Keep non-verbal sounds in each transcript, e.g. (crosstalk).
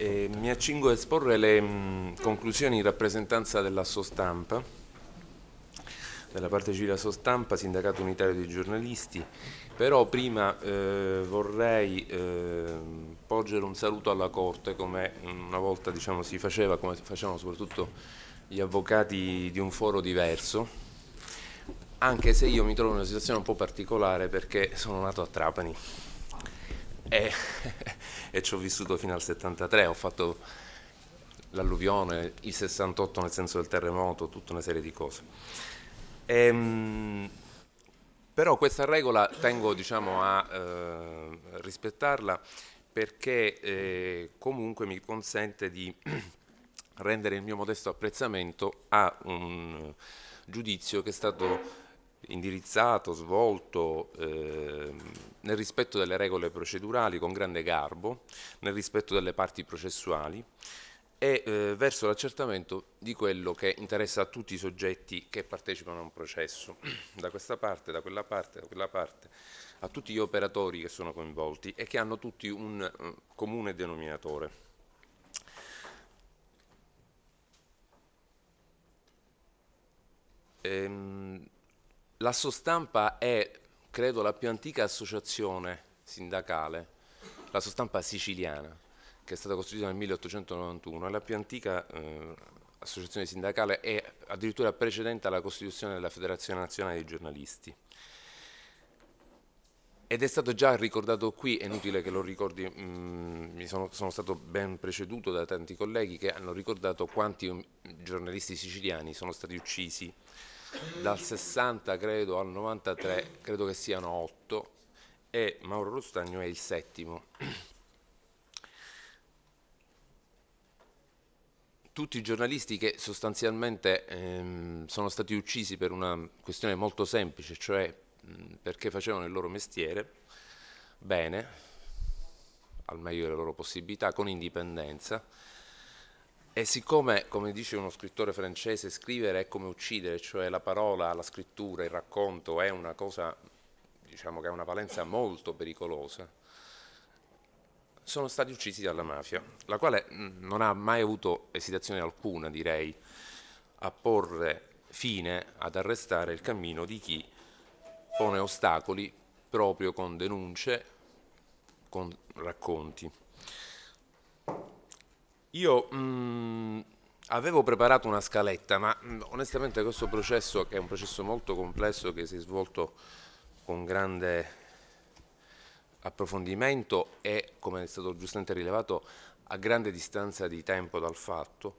Eh, mi accingo a esporre le mh, mm, conclusioni in rappresentanza della Sostampa, della parte civile Sostampa, Sindacato Unitario dei Giornalisti, però prima eh, vorrei eh, porgere un saluto alla Corte, come una volta diciamo, si faceva, come facevano soprattutto gli avvocati di un foro diverso, anche se io mi trovo in una situazione un po' particolare perché sono nato a Trapani e, (laughs) e ci ho vissuto fino al 73, ho fatto l'alluvione, il 68 nel senso del terremoto, tutta una serie di cose. Ehm, però questa regola tengo diciamo, a eh, rispettarla perché eh, comunque mi consente di (clears throat) rendere il mio modesto apprezzamento a un giudizio che è stato indirizzato, svolto eh, nel rispetto delle regole procedurali con grande garbo, nel rispetto delle parti processuali e eh, verso l'accertamento di quello che interessa a tutti i soggetti che partecipano a un processo, (clears throat) da questa parte, da quella parte, da quella parte, a tutti gli operatori che sono coinvolti e che hanno tutti un uh, comune denominatore. Ehm, la stampa è, credo, la più antica associazione sindacale, la stampa siciliana, che è stata costituita nel 1891, è la più antica eh, associazione sindacale e addirittura precedente alla costituzione della Federazione Nazionale dei Giornalisti. Ed è stato già ricordato qui, è inutile che lo ricordi, mh, mm, sono, sono, stato ben preceduto da tanti colleghi che hanno ricordato quanti mm, giornalisti siciliani sono stati uccisi dal 60 credo al 93 credo che siano 8 e Mauro Rostagno è il settimo. Tutti i giornalisti che sostanzialmente ehm, sono stati uccisi per una questione molto semplice, cioè perché facevano il loro mestiere bene, al meglio delle loro possibilità, con indipendenza e siccome, come dice uno scrittore francese, scrivere è come uccidere, cioè la parola, la scrittura, il racconto è una cosa, diciamo che ha una valenza molto pericolosa, sono stati uccisi dalla mafia, la quale mm, non ha mai avuto esitazione alcuna, direi, a porre fine, ad arrestare il cammino di chi pone ostacoli proprio con denunce, con racconti. Io mh, mm, avevo preparato una scaletta, ma mh, mm, onestamente questo processo, che è un processo molto complesso, che si è svolto con grande approfondimento e, come è stato giustamente rilevato, a grande distanza di tempo dal fatto,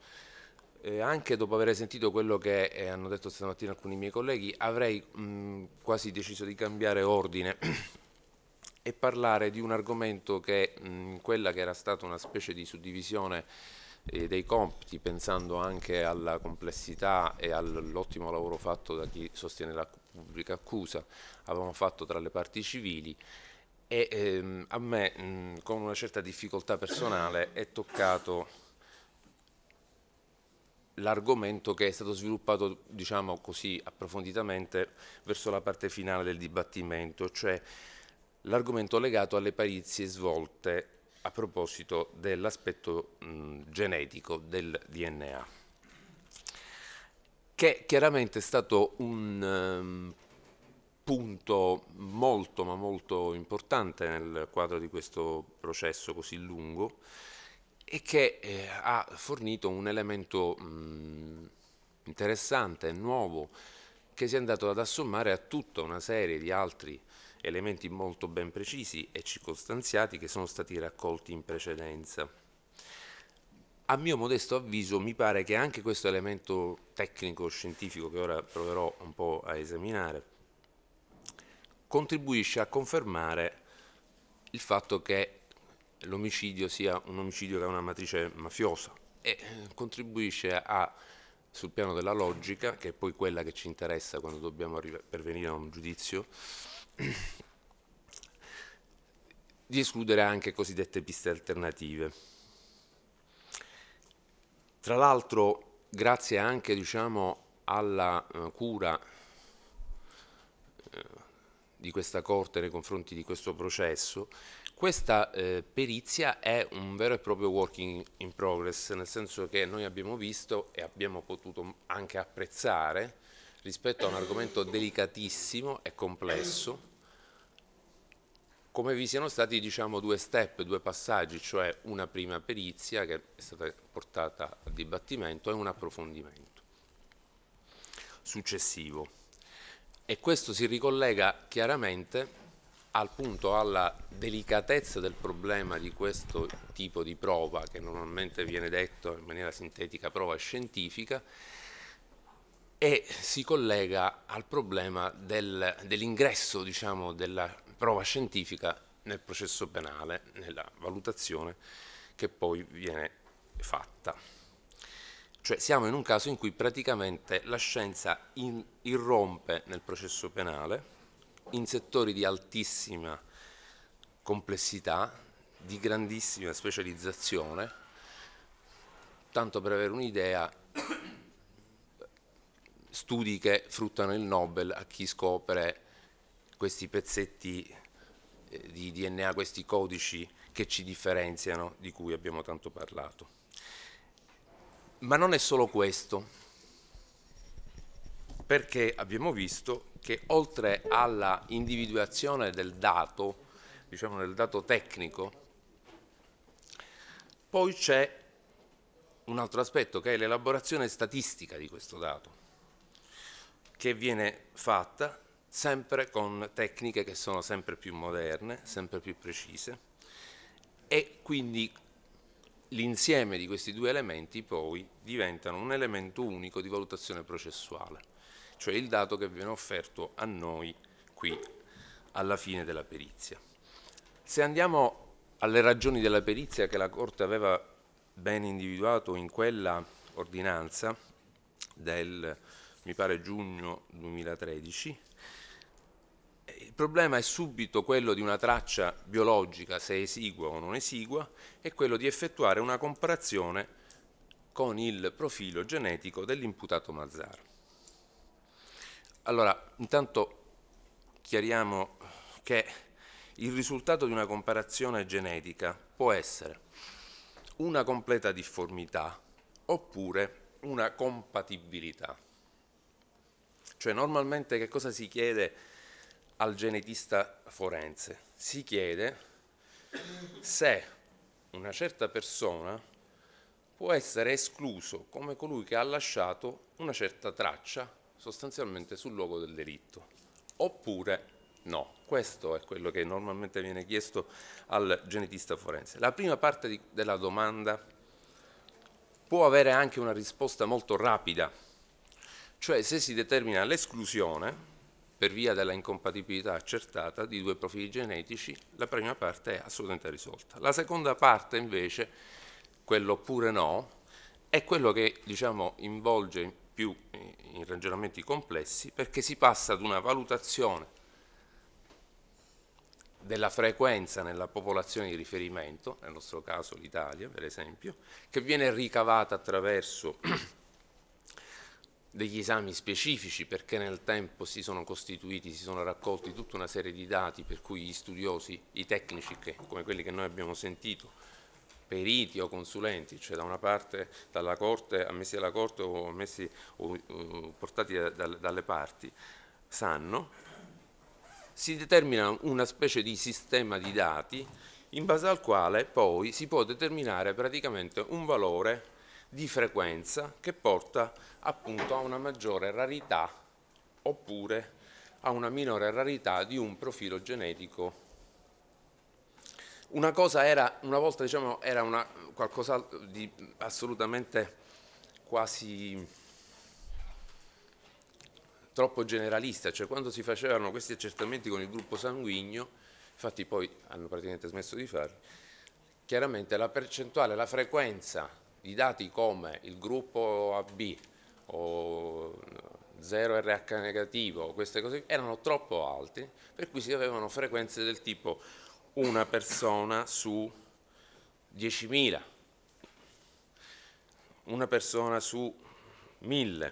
eh, anche dopo aver sentito quello che eh, hanno detto stamattina alcuni miei colleghi, avrei mh, mm, quasi deciso di cambiare ordine (clears throat) e parlare di un argomento che in quella che era stata una specie di suddivisione eh, dei compiti, pensando anche alla complessità e all'ottimo lavoro fatto da chi sostiene la pubblica accusa, avevamo fatto tra le parti civili e ehm, a me mh, con una certa difficoltà personale è toccato l'argomento che è stato sviluppato, diciamo così, approfonditamente verso la parte finale del dibattimento, cioè l'argomento legato alle parizie svolte a proposito dell'aspetto genetico del DNA, che chiaramente è stato un um, punto molto ma molto importante nel quadro di questo processo così lungo e che eh, ha fornito un elemento mh, interessante, nuovo, che si è andato ad assommare a tutta una serie di altri elementi molto ben precisi e circostanziati che sono stati raccolti in precedenza. A mio modesto avviso mi pare che anche questo elemento tecnico-scientifico che ora proverò un po' a esaminare contribuisce a confermare il fatto che l'omicidio sia un omicidio che ha una matrice mafiosa e contribuisce a sul piano della logica, che è poi quella che ci interessa quando dobbiamo pervenire a un giudizio, di escludere anche cosiddette piste alternative. Tra l'altro, grazie anche diciamo, alla eh, cura eh, di questa Corte nei confronti di questo processo, questa eh, perizia è un vero e proprio working in progress, nel senso che noi abbiamo visto e abbiamo potuto anche apprezzare rispetto a un argomento delicatissimo e complesso come vi siano stati diciamo, due step, due passaggi, cioè una prima perizia che è stata portata a dibattimento e un approfondimento successivo. E questo si ricollega chiaramente al punto alla delicatezza del problema di questo tipo di prova, che normalmente viene detto in maniera sintetica prova scientifica, e si collega al problema del, dell'ingresso diciamo, della prova scientifica nel processo penale, nella valutazione che poi viene fatta. Cioè siamo in un caso in cui praticamente la scienza in, irrompe nel processo penale in settori di altissima complessità, di grandissima specializzazione. Tanto per avere un'idea, studi che fruttano il Nobel a chi scopre questi pezzetti eh, di DNA, questi codici che ci differenziano di cui abbiamo tanto parlato. Ma non è solo questo, perché abbiamo visto che oltre alla individuazione del dato, diciamo del dato tecnico, poi c'è un altro aspetto che è l'elaborazione statistica di questo dato, che viene fatta sempre con tecniche che sono sempre più moderne, sempre più precise e quindi l'insieme di questi due elementi poi diventano un elemento unico di valutazione processuale, cioè il dato che viene offerto a noi qui alla fine della perizia. Se andiamo alle ragioni della perizia che la Corte aveva ben individuato in quella ordinanza del, mi pare, giugno 2013, il problema è subito quello di una traccia biologica, se esigua o non esigua, e quello di effettuare una comparazione con il profilo genetico dell'imputato Mazzara. Allora, intanto chiariamo che il risultato di una comparazione genetica può essere una completa difformità oppure una compatibilità. Cioè normalmente che cosa si chiede al genetista forense. Si chiede se una certa persona può essere escluso come colui che ha lasciato una certa traccia sostanzialmente sul luogo del delitto, oppure no. Questo è quello che normalmente viene chiesto al genetista forense. La prima parte di, della domanda può avere anche una risposta molto rapida, cioè se si determina l'esclusione, per via della incompatibilità accertata di due profili genetici, la prima parte è assolutamente risolta. La seconda parte invece, quello oppure no, è quello che diciamo, involge più eh, in ragionamenti complessi perché si passa ad una valutazione della frequenza nella popolazione di riferimento, nel nostro caso l'Italia per esempio, che viene ricavata attraverso (clears throat) degli esami specifici perché nel tempo si sono costituiti, si sono raccolti tutta una serie di dati per cui gli studiosi, i tecnici che, come quelli che noi abbiamo sentito, periti o consulenti, cioè da una parte dalla corte, ammessi alla corte o, ammessi, o, o eh, portati da, da, dalle parti, sanno, si determina una specie di sistema di dati in base al quale poi si può determinare praticamente un valore di frequenza che porta appunto a una maggiore rarità oppure a una minore rarità di un profilo genetico. Una cosa era, una volta diciamo, era una, qualcosa di assolutamente quasi troppo generalista, cioè quando si facevano questi accertamenti con il gruppo sanguigno, infatti poi hanno praticamente smesso di farli, chiaramente la percentuale, la frequenza i dati come il gruppo AB o 0RH negativo, queste cose erano troppo alti, per cui si avevano frequenze del tipo una persona su 10.000, una persona su 1.000,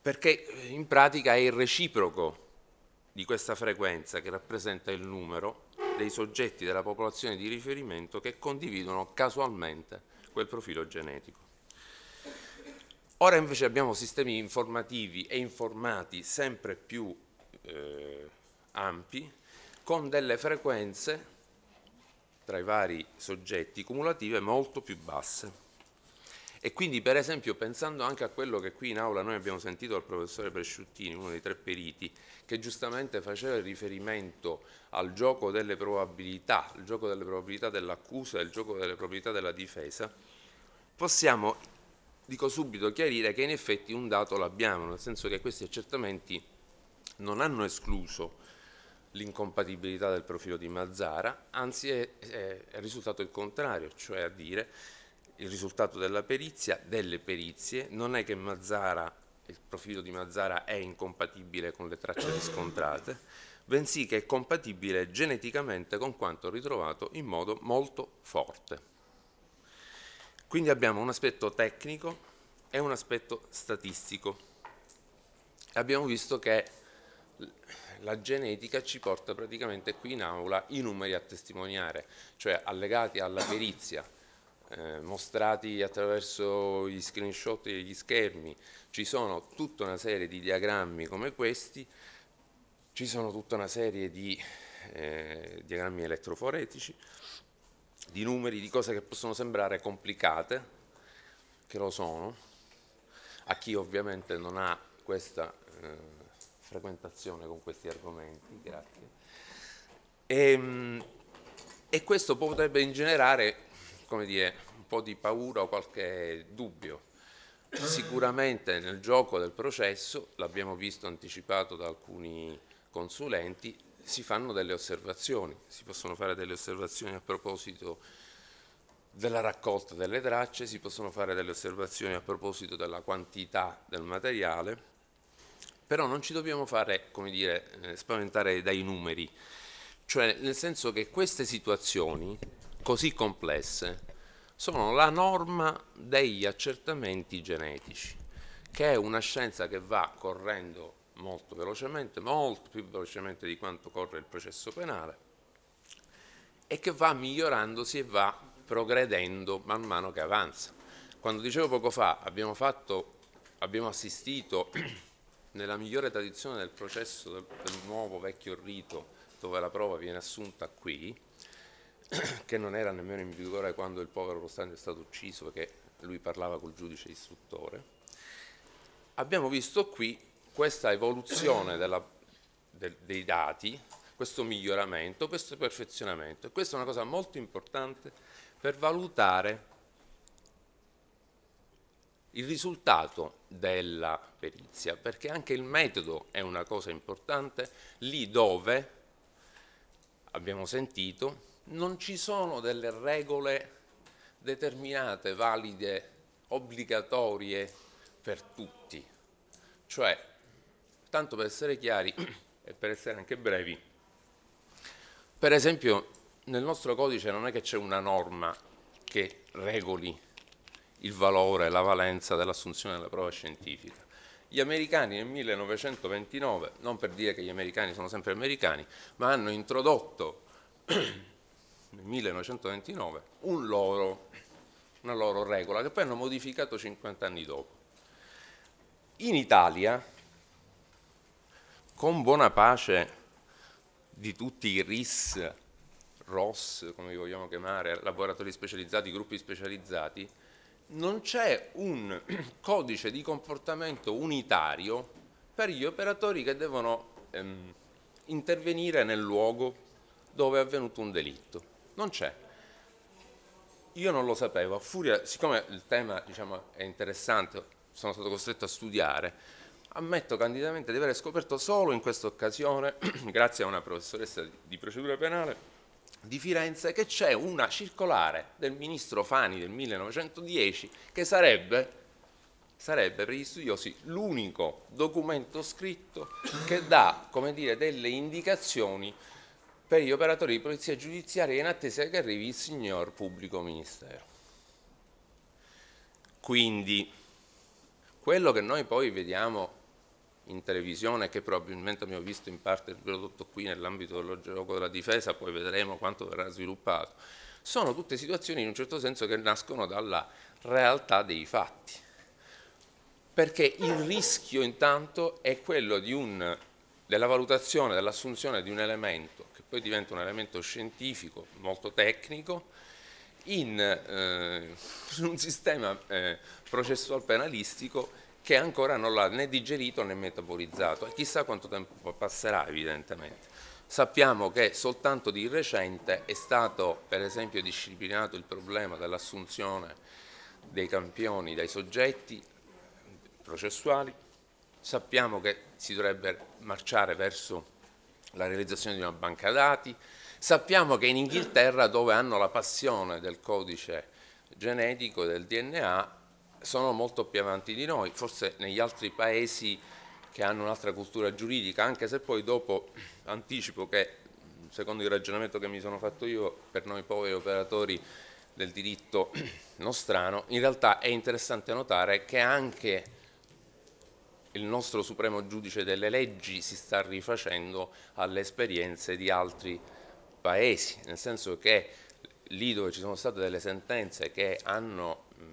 perché eh, in pratica è il reciproco di questa frequenza che rappresenta il numero dei soggetti della popolazione di riferimento che condividono casualmente quel profilo genetico. Ora invece abbiamo sistemi informativi e informati sempre più eh, ampi con delle frequenze tra i vari soggetti cumulative molto più basse. E quindi per esempio pensando anche a quello che qui in aula noi abbiamo sentito dal professore Presciuttini, uno dei tre periti, che giustamente faceva riferimento al gioco delle probabilità, il gioco delle probabilità dell'accusa e il gioco delle probabilità della difesa, possiamo, dico subito, chiarire che in effetti un dato l'abbiamo, nel senso che questi accertamenti non hanno escluso l'incompatibilità del profilo di Mazzara, anzi è, è, è risultato il contrario, cioè a dire il risultato della perizia, delle perizie, non è che Mazzara, il profilo di Mazzara è incompatibile con le tracce riscontrate, bensì che è compatibile geneticamente con quanto ritrovato in modo molto forte. Quindi abbiamo un aspetto tecnico e un aspetto statistico. Abbiamo visto che la genetica ci porta praticamente qui in aula i numeri a testimoniare, cioè allegati alla perizia eh, mostrati attraverso gli screenshot degli schermi, ci sono tutta una serie di diagrammi come questi, ci sono tutta una serie di eh, diagrammi elettroforetici, di numeri, di cose che possono sembrare complicate, che lo sono, a chi ovviamente non ha questa eh, frequentazione con questi argomenti, grazie. E, ehm, e questo potrebbe generare come dire, un po' di paura o qualche dubbio. Sicuramente nel gioco del processo, l'abbiamo visto anticipato da alcuni consulenti, si fanno delle osservazioni, si possono fare delle osservazioni a proposito della raccolta delle tracce, si possono fare delle osservazioni a proposito della quantità del materiale, però non ci dobbiamo fare, come dire, eh, spaventare dai numeri, cioè nel senso che queste situazioni così complesse sono la norma degli accertamenti genetici, che è una scienza che va correndo molto velocemente, molto più velocemente di quanto corre il processo penale, e che va migliorandosi e va progredendo man mano che avanza. Quando dicevo poco fa, abbiamo, fatto, abbiamo assistito (clears throat) nella migliore tradizione del processo del, del nuovo vecchio rito, dove la prova viene assunta qui, (clears throat) che non era nemmeno in vigore quando il povero Costagno è stato ucciso perché lui parlava col giudice istruttore, abbiamo visto qui questa evoluzione della, del, dei dati, questo miglioramento, questo perfezionamento e questa è una cosa molto importante per valutare il risultato della perizia, perché anche il metodo è una cosa importante lì dove abbiamo sentito non ci sono delle regole determinate, valide, obbligatorie per tutti. Cioè, tanto per essere chiari (clears throat) e per essere anche brevi, per esempio nel nostro codice non è che c'è una norma che regoli il valore, la valenza dell'assunzione della prova scientifica. Gli americani nel 1929, non per dire che gli americani sono sempre americani, ma hanno introdotto (clears throat) nel 1929 un loro, una loro regola che poi hanno modificato 50 anni dopo. In Italia, con buona pace di tutti i RIS, ROS, come li vogliamo chiamare, laboratori specializzati, gruppi specializzati, non c'è un (clears throat) codice di comportamento unitario per gli operatori che devono ehm, intervenire nel luogo dove è avvenuto un delitto non c'è. Io non lo sapevo, a furia, siccome il tema diciamo, è interessante, sono stato costretto a studiare, ammetto candidamente di aver scoperto solo in questa occasione, (clears throat) grazie a una professoressa di procedura penale di Firenze, che c'è una circolare del ministro Fani del 1910 che sarebbe, sarebbe per gli studiosi l'unico documento scritto che dà dire, delle indicazioni per gli operatori di polizia giudiziaria in attesa che arrivi il signor pubblico ministero. Quindi quello che noi poi vediamo in televisione che probabilmente abbiamo visto in parte prodotto qui nell'ambito dello gioco della difesa, poi vedremo quanto verrà sviluppato. Sono tutte situazioni in un certo senso che nascono dalla realtà dei fatti, perché il rischio intanto è quello un, della valutazione, dell'assunzione di un elemento poi diventa un elemento scientifico molto tecnico in, eh, (laughs) un sistema eh, processual penalistico che ancora non l'ha né digerito né metabolizzato e chissà quanto tempo passerà evidentemente. Sappiamo che soltanto di recente è stato per esempio disciplinato il problema dell'assunzione dei campioni dai soggetti processuali, sappiamo che si dovrebbe marciare verso la realizzazione di una banca dati. Sappiamo che in Inghilterra, dove hanno la passione del codice genetico, del DNA, sono molto più avanti di noi, forse negli altri paesi che hanno un'altra cultura giuridica, anche se poi dopo anticipo che, secondo il ragionamento che mi sono fatto io, per noi poveri operatori del diritto nostrano, in realtà è interessante notare che anche il nostro supremo giudice delle leggi si sta rifacendo alle esperienze di altri paesi, nel senso che lì dove ci sono state delle sentenze che hanno mh,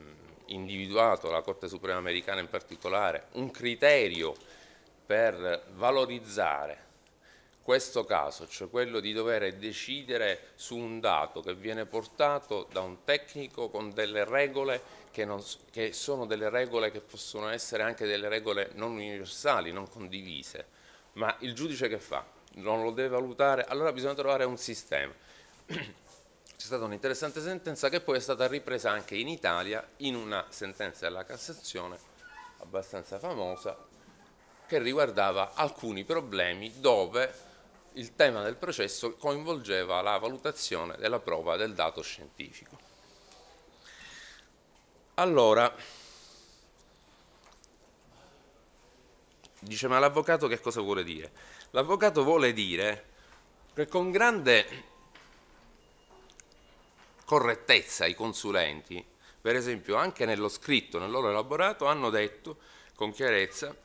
individuato la Corte Suprema Americana in particolare un criterio per valorizzare questo caso, cioè quello di dover decidere su un dato che viene portato da un tecnico con delle regole che, non, che, sono delle regole che possono essere anche delle regole non universali, non condivise, ma il giudice che fa? Non lo deve valutare, allora bisogna trovare un sistema. (clears throat) C'è stata un'interessante sentenza che poi è stata ripresa anche in Italia in una sentenza della Cassazione abbastanza famosa che riguardava alcuni problemi dove il tema del processo coinvolgeva la valutazione della prova del dato scientifico. Allora, dice ma l'avvocato che cosa vuole dire? L'avvocato vuole dire che con grande correttezza i consulenti, per esempio anche nello scritto, nel loro elaborato, hanno detto con chiarezza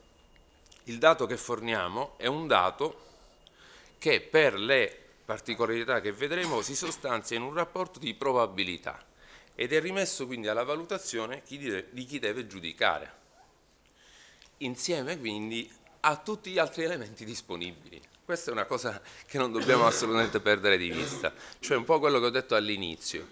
il dato che forniamo è un dato che per le particolarità che vedremo si sostanzia in un rapporto di probabilità ed è rimesso quindi alla valutazione di chi deve giudicare, insieme quindi a tutti gli altri elementi disponibili. Questa è una cosa che non dobbiamo assolutamente perdere di vista, cioè un po' quello che ho detto all'inizio,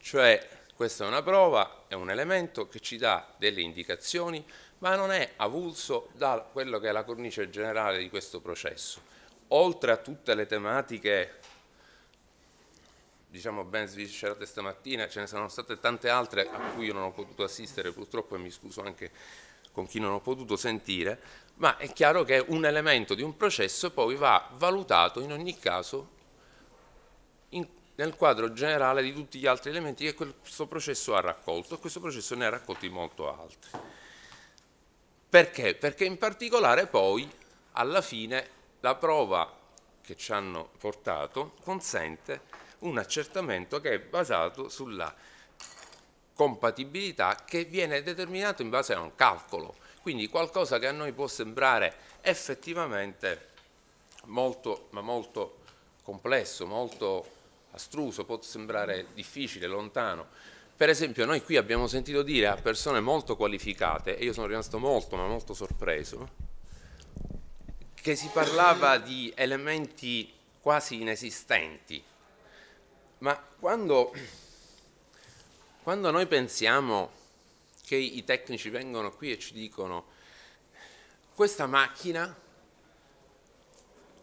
cioè questa è una prova, è un elemento che ci dà delle indicazioni, ma non è avulso da quello che è la cornice generale di questo processo oltre a tutte le tematiche diciamo ben sviscerate stamattina, ce ne sono state tante altre a cui io non ho potuto assistere purtroppo e mi scuso anche con chi non ho potuto sentire, ma è chiaro che un elemento di un processo poi va valutato in ogni caso in, nel quadro generale di tutti gli altri elementi che questo processo ha raccolto e questo processo ne ha raccolti molto altri. Perché? Perché in particolare poi alla fine la prova che ci hanno portato consente un accertamento che è basato sulla compatibilità che viene determinato in base a un calcolo, quindi qualcosa che a noi può sembrare effettivamente molto, ma molto complesso, molto astruso, può sembrare difficile, lontano. Per esempio noi qui abbiamo sentito dire a persone molto qualificate, e io sono rimasto molto ma molto sorpreso, che si parlava di elementi quasi inesistenti, ma quando, quando noi pensiamo che i tecnici vengono qui e ci dicono questa macchina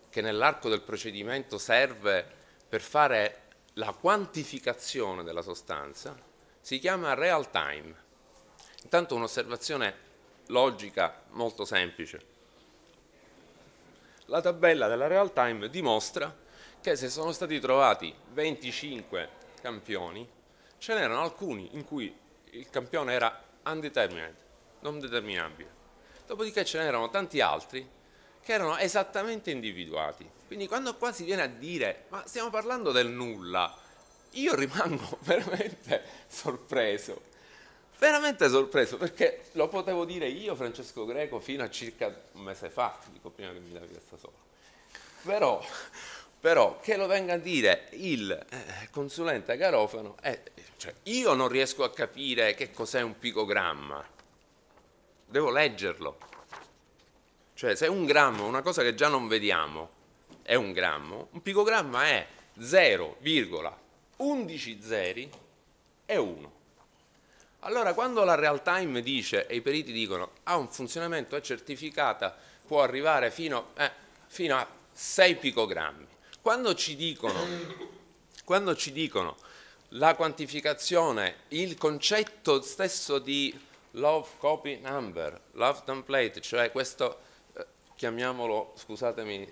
che nell'arco del procedimento serve per fare la quantificazione della sostanza si chiama real time. Intanto un'osservazione logica molto semplice. La tabella della real time dimostra che se sono stati trovati 25 campioni, ce n'erano alcuni in cui il campione era undetermined, non determinabile. Dopodiché ce n'erano tanti altri che erano esattamente individuati. Quindi quando qua si viene a dire ma stiamo parlando del nulla, io rimango (laughs) veramente sorpreso veramente sorpreso perché lo potevo dire io, Francesco Greco, fino a circa un mese fa, dico prima che mi dava questa sola. Però, però, che lo venga a dire il eh, consulente garofano, è, cioè, io non riesco a capire che cos'è un picogramma, devo leggerlo. Cioè, se un grammo una cosa che già non vediamo, è un grammo, un picogramma è 0,11 zeri e 1. Allora quando la real time dice e i periti dicono ha ah, un funzionamento è certificata può arrivare fino, eh, fino a 6 picogrammi, quando ci dicono, quando ci dicono la quantificazione, il concetto stesso di love copy number, love template, cioè questo eh, chiamiamolo, scusatemi,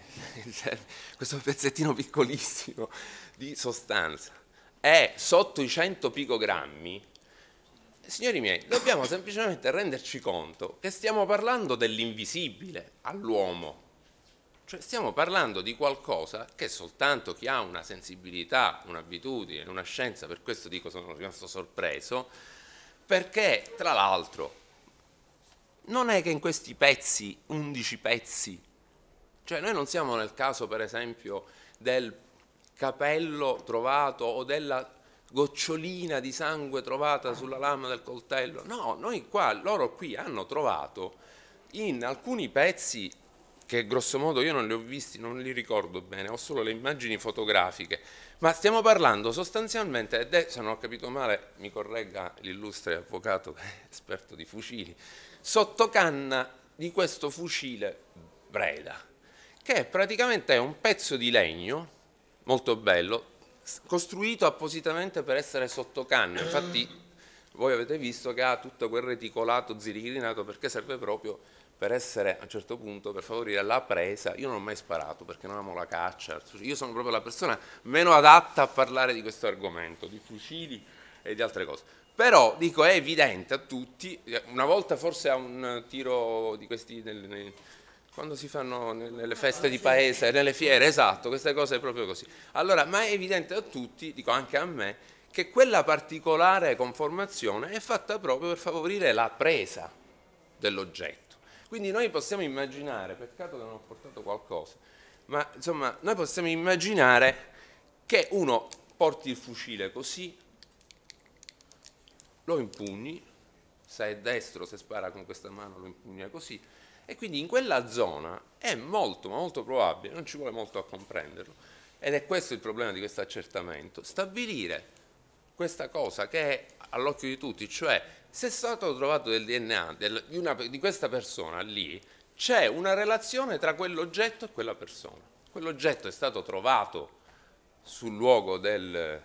(laughs) questo pezzettino piccolissimo di sostanza, è sotto i 100 picogrammi, Signori miei, dobbiamo semplicemente renderci conto che stiamo parlando dell'invisibile all'uomo. Cioè stiamo parlando di qualcosa che soltanto chi ha una sensibilità, un'abitudine, una scienza, per questo dico sono rimasto sorpreso, perché tra l'altro non è che in questi pezzi, 11 pezzi, cioè noi non siamo nel caso per esempio del capello trovato o della gocciolina di sangue trovata sulla lama del coltello. No, noi qua, loro qui hanno trovato in alcuni pezzi che grosso modo io non li ho visti, non li ricordo bene, ho solo le immagini fotografiche, ma stiamo parlando sostanzialmente, ed è, se non ho capito male, mi corregga l'illustre avvocato esperto di fucili, sotto canna di questo fucile Breda, che praticamente è un pezzo di legno molto bello, costruito appositamente per essere sotto canna, infatti (clears throat) voi avete visto che ha tutto quel reticolato zirichinato perché serve proprio per essere a un certo punto, per favorire la presa, io non ho mai sparato perché non amo la caccia, io sono proprio la persona meno adatta a parlare di questo argomento, di fucili e di altre cose. Però dico, è evidente a tutti, una volta forse a un tiro di questi nel, nel, quando si fanno nelle feste di paese, nelle fiere, esatto, queste cose proprio così. Allora, ma è evidente a tutti, dico anche a me, che quella particolare conformazione è fatta proprio per favorire la presa dell'oggetto. Quindi noi possiamo immaginare, peccato che non ho portato qualcosa, ma insomma noi possiamo immaginare che uno porti il fucile così, lo impugni, se è destro, se spara con questa mano lo impugna così, e quindi in quella zona è molto, ma molto probabile, non ci vuole molto a comprenderlo, ed è questo il problema di questo accertamento, stabilire questa cosa che è all'occhio di tutti, cioè se è stato trovato del DNA del, di, una, di questa persona lì, c'è una relazione tra quell'oggetto e quella persona. Quell'oggetto è stato trovato sul luogo del,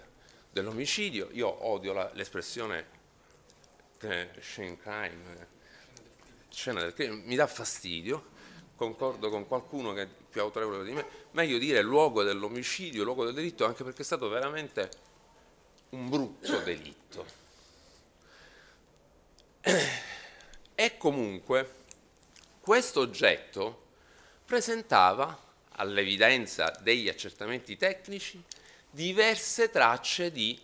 dell'omicidio, io odio l'espressione eh, shame crime, eh, scena del mi dà fastidio, concordo con qualcuno che è più autorevole di me, meglio dire luogo dell'omicidio, luogo del delitto, anche perché è stato veramente un brutto delitto. (clears throat) E comunque questo oggetto presentava all'evidenza degli accertamenti tecnici diverse tracce di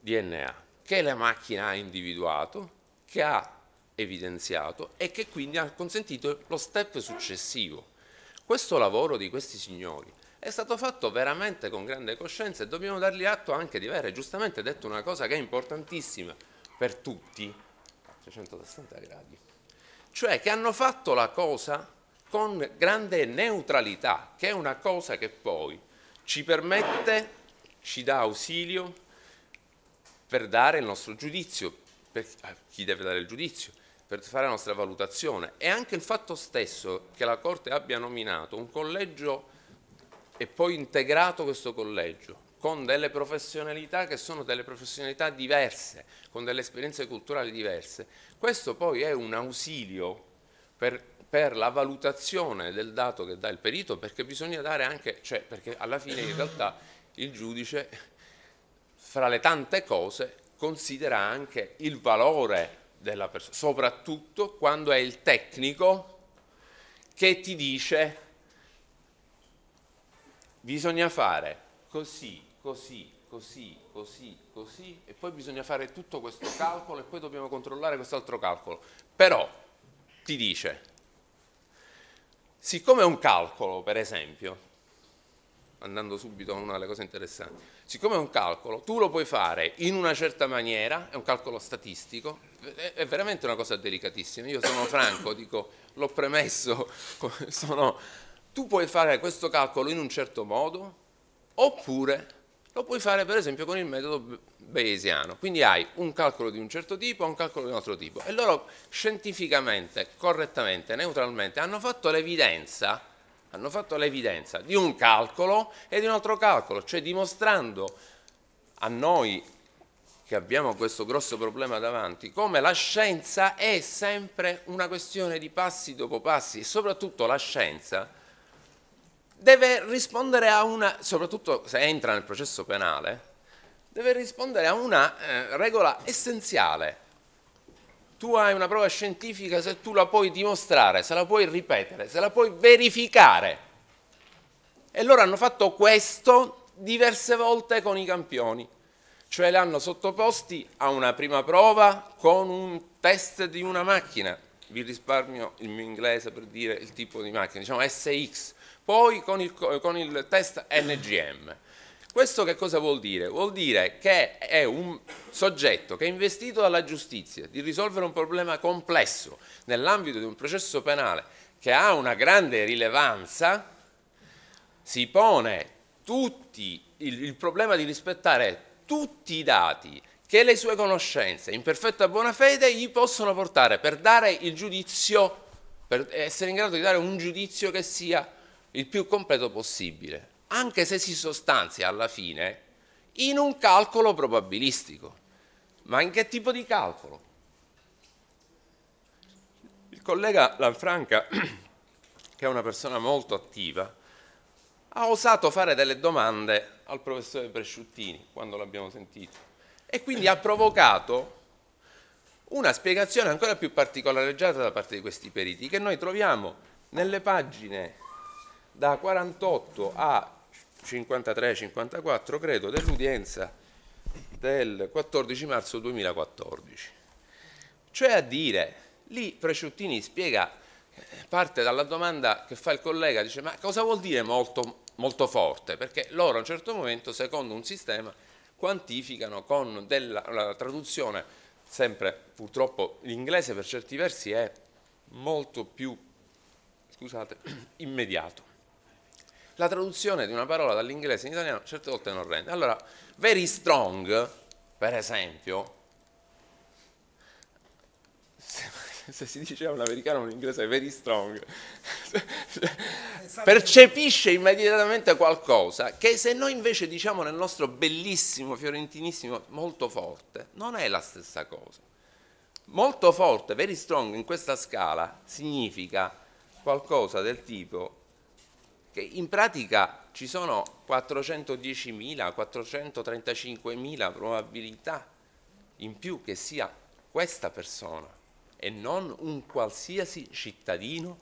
DNA che la macchina ha individuato, che ha evidenziato e che quindi ha consentito lo step successivo. Questo lavoro di questi signori è stato fatto veramente con grande coscienza e dobbiamo dargli atto anche di avere giustamente detto una cosa che è importantissima per tutti, a 360 gradi, cioè che hanno fatto la cosa con grande neutralità, che è una cosa che poi ci permette, ci dà ausilio per dare il nostro giudizio, per chi deve dare il giudizio, per fare la nostra valutazione e anche il fatto stesso che la Corte abbia nominato un collegio e poi integrato questo collegio con delle professionalità che sono delle professionalità diverse, con delle esperienze culturali diverse, questo poi è un ausilio per, per la valutazione del dato che dà il perito perché bisogna dare anche, cioè perché alla fine in realtà il giudice fra le tante cose considera anche il valore della persona, soprattutto quando è il tecnico che ti dice bisogna fare così, così, così, così, così e poi bisogna fare tutto questo calcolo e poi dobbiamo controllare quest'altro calcolo. Però ti dice, siccome è un calcolo, per esempio, andando subito a una delle cose interessanti, siccome è un calcolo, tu lo puoi fare in una certa maniera, è un calcolo statistico, è veramente una cosa delicatissima, io sono franco, (laughs) dico, l'ho premesso, sono, tu puoi fare questo calcolo in un certo modo, oppure lo puoi fare per esempio con il metodo bayesiano, quindi hai un calcolo di un certo tipo e un calcolo di un altro tipo e loro scientificamente, correttamente, neutralmente hanno fatto l'evidenza hanno fatto l'evidenza di un calcolo e di un altro calcolo, cioè dimostrando a noi che abbiamo questo grosso problema davanti, come la scienza è sempre una questione di passi dopo passi e soprattutto la scienza deve rispondere a una, soprattutto se entra nel processo penale, deve rispondere a una eh, regola essenziale, tu hai una prova scientifica se tu la puoi dimostrare, se la puoi ripetere, se la puoi verificare. E loro hanno fatto questo diverse volte con i campioni, cioè li hanno sottoposti a una prima prova con un test di una macchina, vi risparmio il mio inglese per dire il tipo di macchina, diciamo SX, poi con il, con il test NGM questo che cosa vuol dire? Vuol dire che è un soggetto che è investito dalla giustizia di risolvere un problema complesso nell'ambito di un processo penale che ha una grande rilevanza, si pone tutti, il, il problema di rispettare tutti i dati che le sue conoscenze, in perfetta buona fede, gli possono portare per dare il giudizio, per essere in grado di dare un giudizio che sia il più completo possibile anche se si sostanzia alla fine in un calcolo probabilistico. Ma in che tipo di calcolo? Il collega Lanfranca, (clears throat) che è una persona molto attiva, ha osato fare delle domande al professore Presciuttini quando l'abbiamo sentito e quindi ha provocato una spiegazione ancora più particolareggiata da parte di questi periti che noi troviamo nelle pagine da 48 a 53-54, credo, dell'udienza del 14 marzo 2014. Cioè a dire, lì Preciuttini spiega, parte dalla domanda che fa il collega, dice ma cosa vuol dire molto, molto forte? Perché loro a un certo momento, secondo un sistema, quantificano con della, la traduzione, sempre purtroppo l'inglese per certi versi è molto più, scusate, (clears throat) immediato la traduzione di una parola dall'inglese in italiano certe volte non rende. Allora, very strong, per esempio, se (laughs) si dice un americano o un inglese very strong, esatto. percepisce immediatamente qualcosa che se noi invece diciamo nel nostro bellissimo fiorentinissimo molto forte, non è la stessa cosa. Molto forte, very strong in questa scala significa qualcosa del tipo che in pratica ci sono 410.000, 435.000 probabilità in più che sia questa persona e non un qualsiasi cittadino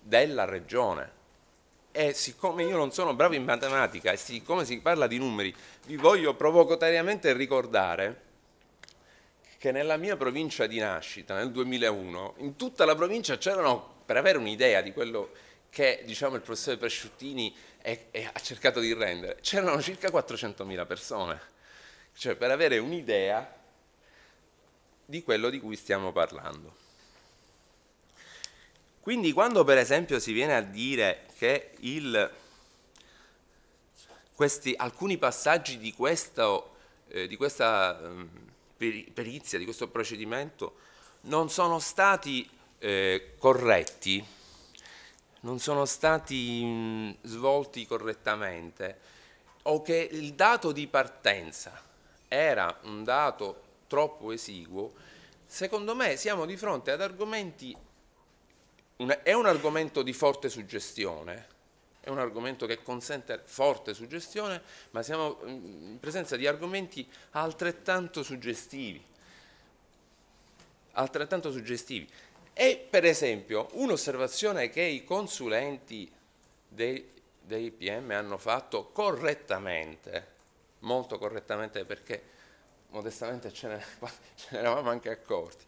della regione. E siccome io non sono bravo in matematica e siccome si parla di numeri, vi voglio provocatoriamente ricordare che nella mia provincia di nascita, nel 2001, in tutta la provincia c'erano per avere un'idea di quello che diciamo, il professore Presciuttini è, è, ha cercato di rendere, c'erano circa 400.000 persone, cioè per avere un'idea di quello di cui stiamo parlando. Quindi quando per esempio si viene a dire che il, questi, alcuni passaggi di, questo, eh, di questa eh, perizia, di questo procedimento, non sono stati eh, corretti, non sono stati mh, mm, svolti correttamente o che il dato di partenza era un dato troppo esiguo, secondo me siamo di fronte ad argomenti, una, è un argomento di forte suggestione, è un argomento che consente forte suggestione, ma siamo mm, in presenza di argomenti altrettanto suggestivi, altrettanto suggestivi. E per esempio un'osservazione che i consulenti dei, dei PM hanno fatto correttamente, molto correttamente perché modestamente ce ne, (laughs) ce ne, eravamo anche accorti.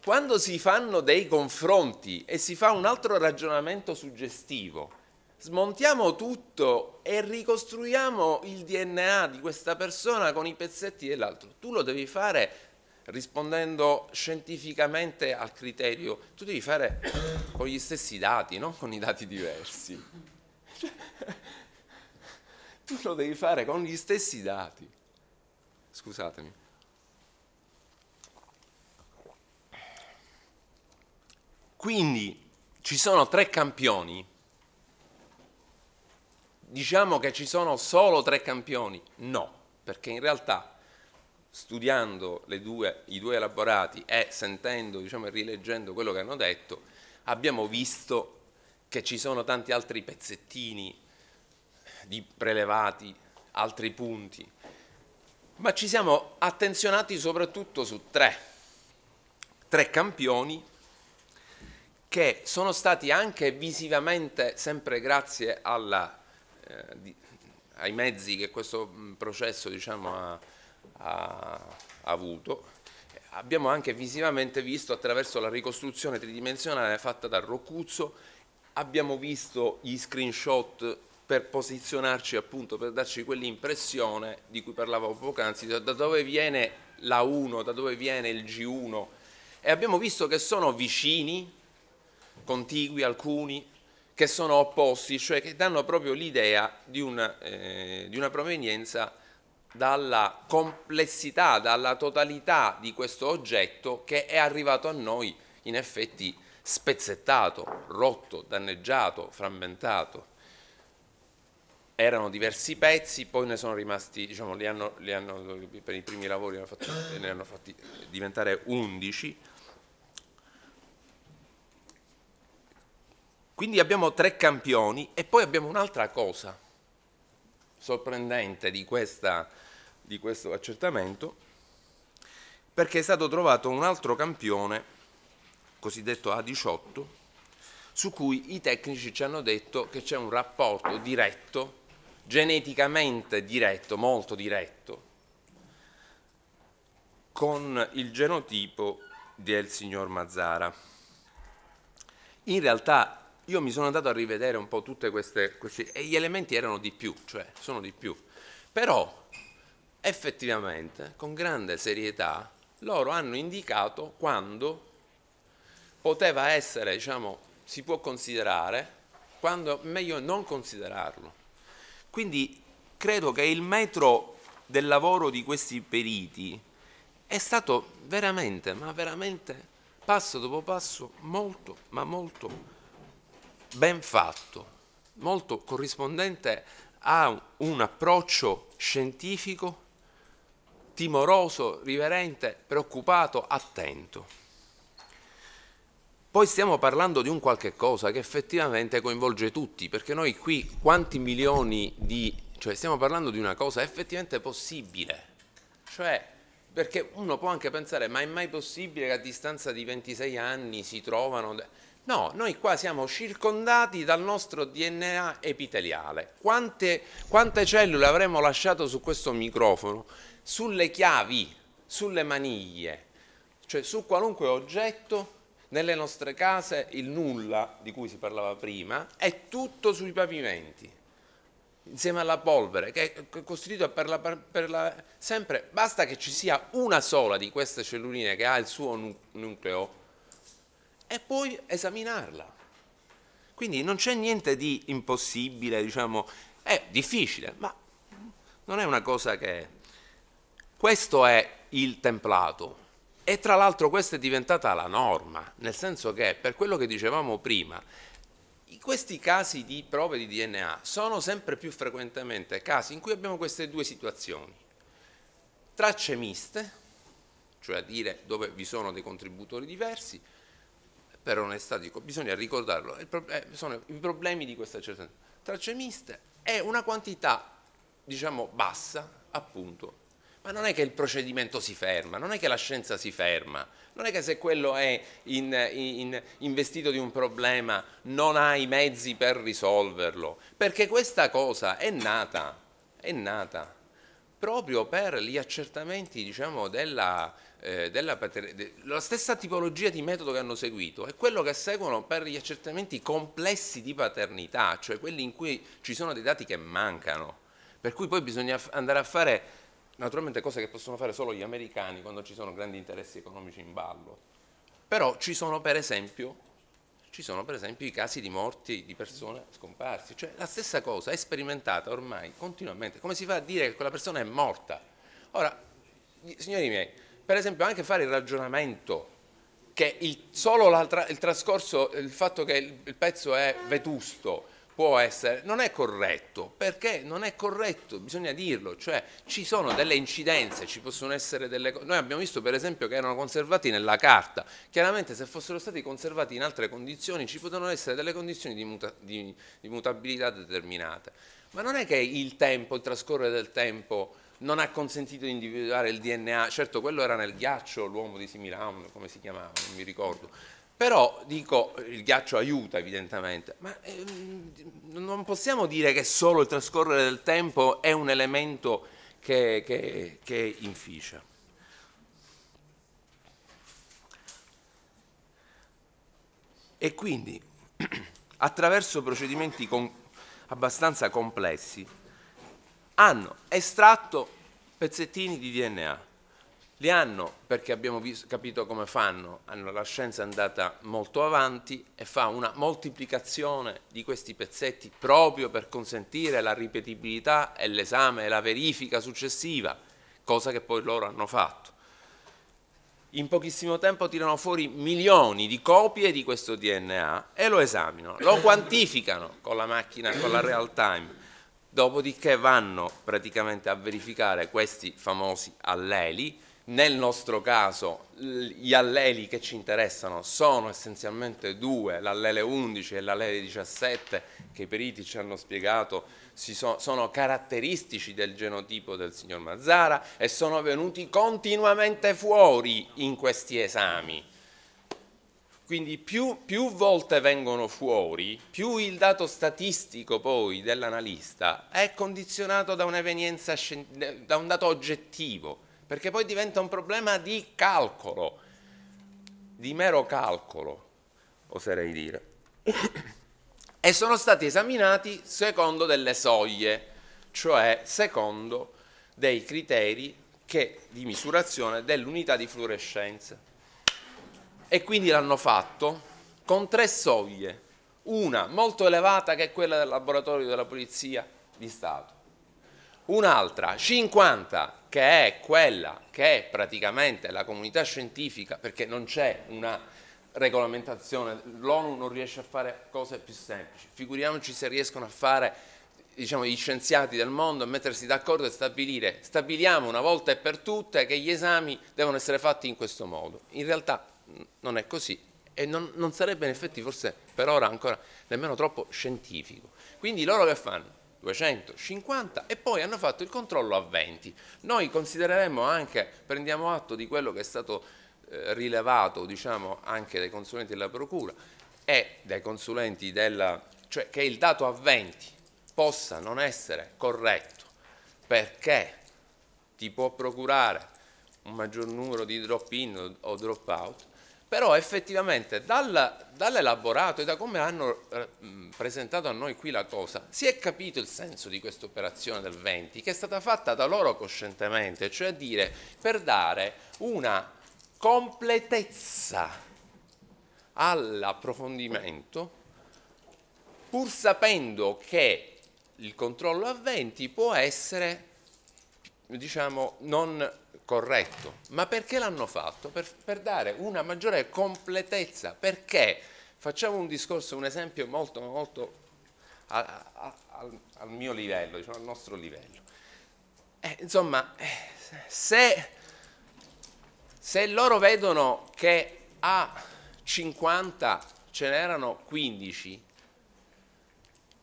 Quando si fanno dei confronti e si fa un altro ragionamento suggestivo, smontiamo tutto e ricostruiamo il DNA di questa persona con i pezzetti dell'altro. Tu lo devi fare rispondendo scientificamente al criterio, tu devi fare con gli stessi dati, non con i dati diversi. (laughs) tu lo devi fare con gli stessi dati. Scusatemi. Quindi ci sono tre campioni. Diciamo che ci sono solo tre campioni? No, perché in realtà studiando due, i due elaborati e sentendo, diciamo, e rileggendo quello che hanno detto, abbiamo visto che ci sono tanti altri pezzettini di prelevati, altri punti, ma ci siamo attenzionati soprattutto su tre, tre campioni che sono stati anche visivamente, sempre grazie alla, eh, di, ai mezzi che questo processo diciamo, ha ha, avuto abbiamo anche visivamente visto attraverso la ricostruzione tridimensionale fatta da Roccuzzo, abbiamo visto gli screenshot per posizionarci appunto, per darci quell'impressione di cui parlavo poc'anzi, cioè da dove viene la 1, da dove viene il G1 e abbiamo visto che sono vicini, contigui alcuni, che sono opposti, cioè che danno proprio l'idea di, eh, di una provenienza dalla complessità, dalla totalità di questo oggetto che è arrivato a noi in effetti spezzettato, rotto, danneggiato, frammentato. Erano diversi pezzi, poi ne sono rimasti, diciamo, li hanno, li hanno, per i primi lavori ne hanno fatti, eh, ne hanno fatti diventare 11. Quindi abbiamo tre campioni e poi abbiamo un'altra cosa sorprendente di, questa, di questo accertamento, perché è stato trovato un altro campione, cosiddetto A18, su cui i tecnici ci hanno detto che c'è un rapporto diretto, geneticamente diretto, molto diretto, con il genotipo del signor Mazzara. In realtà io mi sono andato a rivedere un po' tutte queste, queste e gli elementi erano di più, cioè sono di più. Però effettivamente, con grande serietà, loro hanno indicato quando poteva essere, diciamo, si può considerare, quando meglio non considerarlo. Quindi credo che il metro del lavoro di questi periti è stato veramente, ma veramente passo dopo passo molto, ma molto ben fatto, molto corrispondente a un approccio scientifico, timoroso, riverente, preoccupato, attento. Poi stiamo parlando di un qualche cosa che effettivamente coinvolge tutti, perché noi qui quanti milioni di... cioè stiamo parlando di una cosa effettivamente possibile, cioè perché uno può anche pensare ma è mai possibile che a distanza di 26 anni si trovano... No, noi qua siamo circondati dal nostro DNA epiteliale. Quante, quante cellule avremmo lasciato su questo microfono? Sulle chiavi, sulle maniglie, cioè su qualunque oggetto nelle nostre case il nulla di cui si parlava prima è tutto sui pavimenti, insieme alla polvere, che è costituita per la, per la sempre, basta che ci sia una sola di queste celluline che ha il suo nucleo e poi esaminarla. Quindi non c'è niente di impossibile, diciamo, è difficile, ma non è una cosa che... Questo è il templato e tra l'altro questa è diventata la norma, nel senso che per quello che dicevamo prima, questi casi di prove di DNA sono sempre più frequentemente casi in cui abbiamo queste due situazioni, tracce miste, cioè a dire dove vi sono dei contributori diversi, per onestà dico, bisogna ricordarlo, problem, eh, sono i problemi di questa certezza. Tracce miste è una quantità, diciamo, bassa, appunto. Ma non è che il procedimento si ferma, non è che la scienza si ferma, non è che se quello è in, in, investito di un problema non ha i mezzi per risolverlo, perché questa cosa è nata, è nata proprio per gli accertamenti diciamo, della, eh, della de la stessa tipologia di metodo che hanno seguito è quello che seguono per gli accertamenti complessi di paternità, cioè quelli in cui ci sono dei dati che mancano, per cui poi bisogna andare a fare naturalmente cose che possono fare solo gli americani quando ci sono grandi interessi economici in ballo, però ci sono per esempio ci sono per esempio i casi di morti di persone scomparse, cioè la stessa cosa è sperimentata ormai continuamente, come si fa a dire che quella persona è morta? Ora, signori miei, per esempio anche fare il ragionamento che il, solo tra, il trascorso, il fatto che il, il pezzo è vetusto, può essere, non è corretto, perché non è corretto, bisogna dirlo, cioè ci sono delle incidenze, ci possono essere delle cose, noi abbiamo visto per esempio che erano conservati nella carta, chiaramente se fossero stati conservati in altre condizioni ci potevano essere delle condizioni di, muta di, di mutabilità determinate, ma non è che il tempo, il trascorrere del tempo non ha consentito di individuare il DNA, certo quello era nel ghiaccio l'uomo di Similam, come si chiamava, non mi ricordo, però dico, il ghiaccio aiuta evidentemente, ma ehm, non possiamo dire che solo il trascorrere del tempo è un elemento che, che, che inficia. E quindi, (clears throat) attraverso procedimenti con, abbastanza complessi, hanno estratto pezzettini di DNA li hanno perché abbiamo visto, capito come fanno, hanno, la scienza è andata molto avanti e fa una moltiplicazione di questi pezzetti proprio per consentire la ripetibilità e l'esame e la verifica successiva, cosa che poi loro hanno fatto. In pochissimo tempo tirano fuori milioni di copie di questo DNA e lo esaminano, lo quantificano con la macchina, con la real time dopodiché vanno praticamente a verificare questi famosi alleli nel nostro caso gli alleli che ci interessano sono essenzialmente due, l'allele 11 e l'allele 17 che i periti ci hanno spiegato so, sono caratteristici del genotipo del signor Mazzara e sono venuti continuamente fuori in questi esami. Quindi più, più volte vengono fuori, più il dato statistico poi dell'analista è condizionato da, da un dato oggettivo perché poi diventa un problema di calcolo, di mero calcolo, oserei dire. (coughs) e sono stati esaminati secondo delle soglie, cioè secondo dei criteri che, di misurazione dell'unità di fluorescenza. E quindi l'hanno fatto con tre soglie, una molto elevata che è quella del laboratorio della Polizia di Stato, un'altra 50 che è quella che è praticamente la comunità scientifica perché non c'è una regolamentazione, l'ONU non riesce a fare cose più semplici, figuriamoci se riescono a fare diciamo, gli scienziati del mondo a mettersi d'accordo e stabilire, stabiliamo una volta e per tutte che gli esami devono essere fatti in questo modo. In realtà non è così e non, non sarebbe in effetti forse per ora ancora nemmeno troppo scientifico. Quindi loro che fanno? 250 e poi hanno fatto il controllo a 20. Noi considereremo anche, prendiamo atto di quello che è stato eh, rilevato diciamo, anche dai consulenti della Procura e dai consulenti della... cioè che il dato a 20 possa non essere corretto perché ti può procurare un maggior numero di drop in o drop out, però effettivamente dal, dall'elaborato e da come hanno eh, presentato a noi qui la cosa, si è capito il senso di questa operazione del 20, che è stata fatta da loro coscientemente, cioè a dire per dare una completezza all'approfondimento, pur sapendo che il controllo a 20 può essere, diciamo, non corretto, ma perché l'hanno fatto? Per, per, dare una maggiore completezza, perché facciamo un discorso, un esempio molto, molto a, a, al, al, mio livello, diciamo, al nostro livello. Eh, insomma, eh, se, se loro vedono che a 50 ce n'erano 15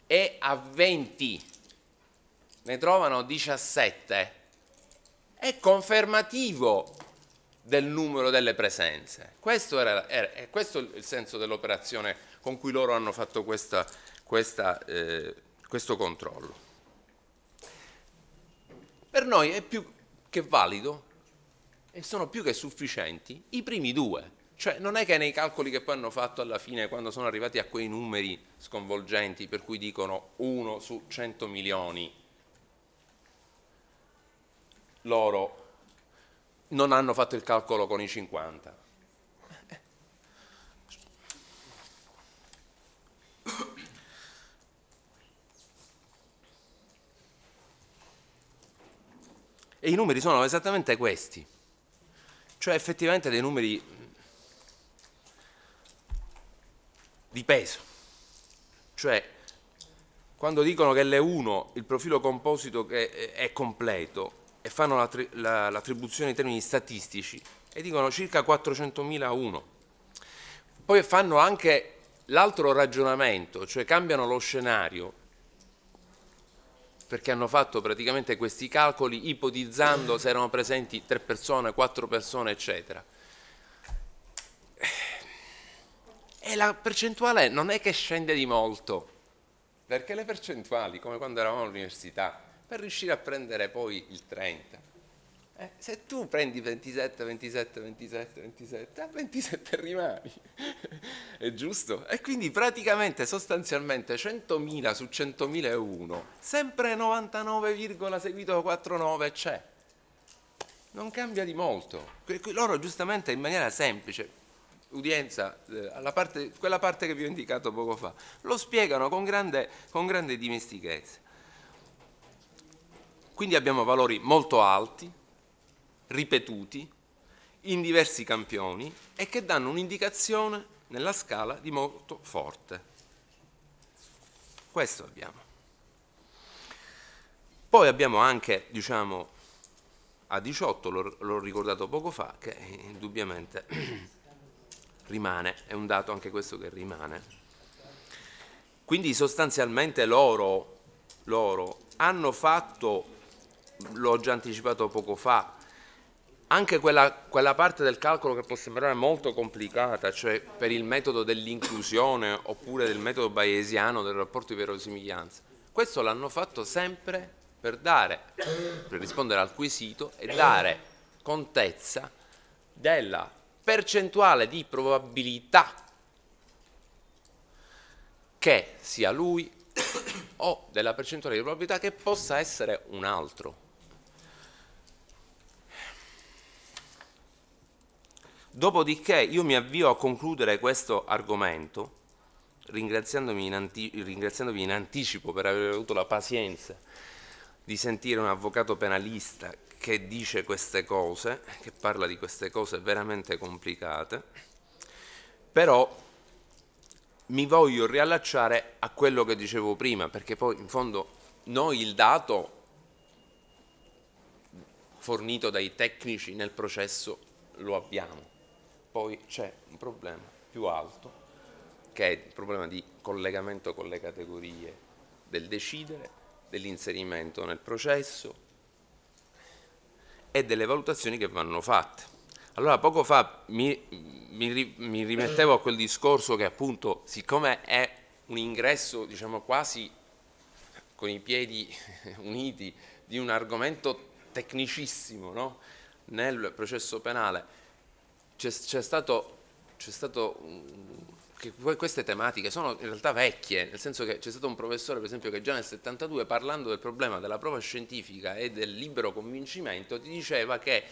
e a 20 ne trovano 17, è confermativo del numero delle presenze. Questo, era, era, questo è il senso dell'operazione con cui loro hanno fatto questa, questa, eh, questo controllo. Per noi è più che valido e sono più che sufficienti i primi due. Cioè non è che nei calcoli che poi hanno fatto alla fine, quando sono arrivati a quei numeri sconvolgenti per cui dicono 1 su 100 milioni, loro non hanno fatto il calcolo con i 50. E i numeri sono esattamente questi, cioè effettivamente dei numeri di peso, cioè quando dicono che l'E1, il profilo composito che è completo, e fanno l'attribuzione in termini statistici e dicono circa 400.000 a uno. Poi fanno anche l'altro ragionamento, cioè cambiano lo scenario, perché hanno fatto praticamente questi calcoli ipotizzando se erano presenti tre persone, quattro persone, eccetera. E la percentuale non è che scende di molto, perché le percentuali, come quando eravamo all'università, per riuscire a prendere poi il 30. Eh, se tu prendi 27, 27, 27, 27, a 27 (laughs) rimani, è giusto? E quindi praticamente, sostanzialmente, 100.000 su 100.000 è 1, sempre 99, seguito 49 c'è. Non cambia di molto. Loro giustamente in maniera semplice, udienza, eh, parte, quella parte che vi ho indicato poco fa, lo spiegano con grande, con grande dimestichezza. Quindi abbiamo valori molto alti, ripetuti, in diversi campioni e che danno un'indicazione nella scala di molto forte. Questo abbiamo. Poi abbiamo anche, diciamo, a 18, l'ho ricordato poco fa, che indubbiamente (clears throat) rimane, è un dato anche questo che rimane. Quindi sostanzialmente loro, loro hanno fatto l'ho già anticipato poco fa, anche quella, quella, parte del calcolo che può sembrare molto complicata, cioè per il metodo dell'inclusione oppure del metodo bayesiano del rapporto di verosimiglianza, questo l'hanno fatto sempre per dare, per rispondere al quesito e dare contezza della percentuale di probabilità che sia lui o della percentuale di probabilità che possa essere un altro. Dopodiché io mi avvio a concludere questo argomento ringraziandomi in anti- ringraziandovi in anticipo per aver avuto la pazienza di sentire un avvocato penalista che dice queste cose, che parla di queste cose veramente complicate, però mi voglio riallacciare a quello che dicevo prima, perché poi in fondo noi il dato fornito dai tecnici nel processo lo abbiamo poi c'è un problema più alto che è il problema di collegamento con le categorie del decidere, dell'inserimento nel processo e delle valutazioni che vanno fatte. Allora poco fa mi, mi, mi rimettevo a quel discorso che appunto siccome è un ingresso diciamo quasi con i piedi (laughs) uniti di un argomento tecnicissimo no? nel processo penale c'è, c'è stato, c'è stato queste tematiche sono in realtà vecchie, nel senso che c'è stato un professore, per esempio, che già nel 72, parlando del problema della prova scientifica e del libero convincimento, ti diceva che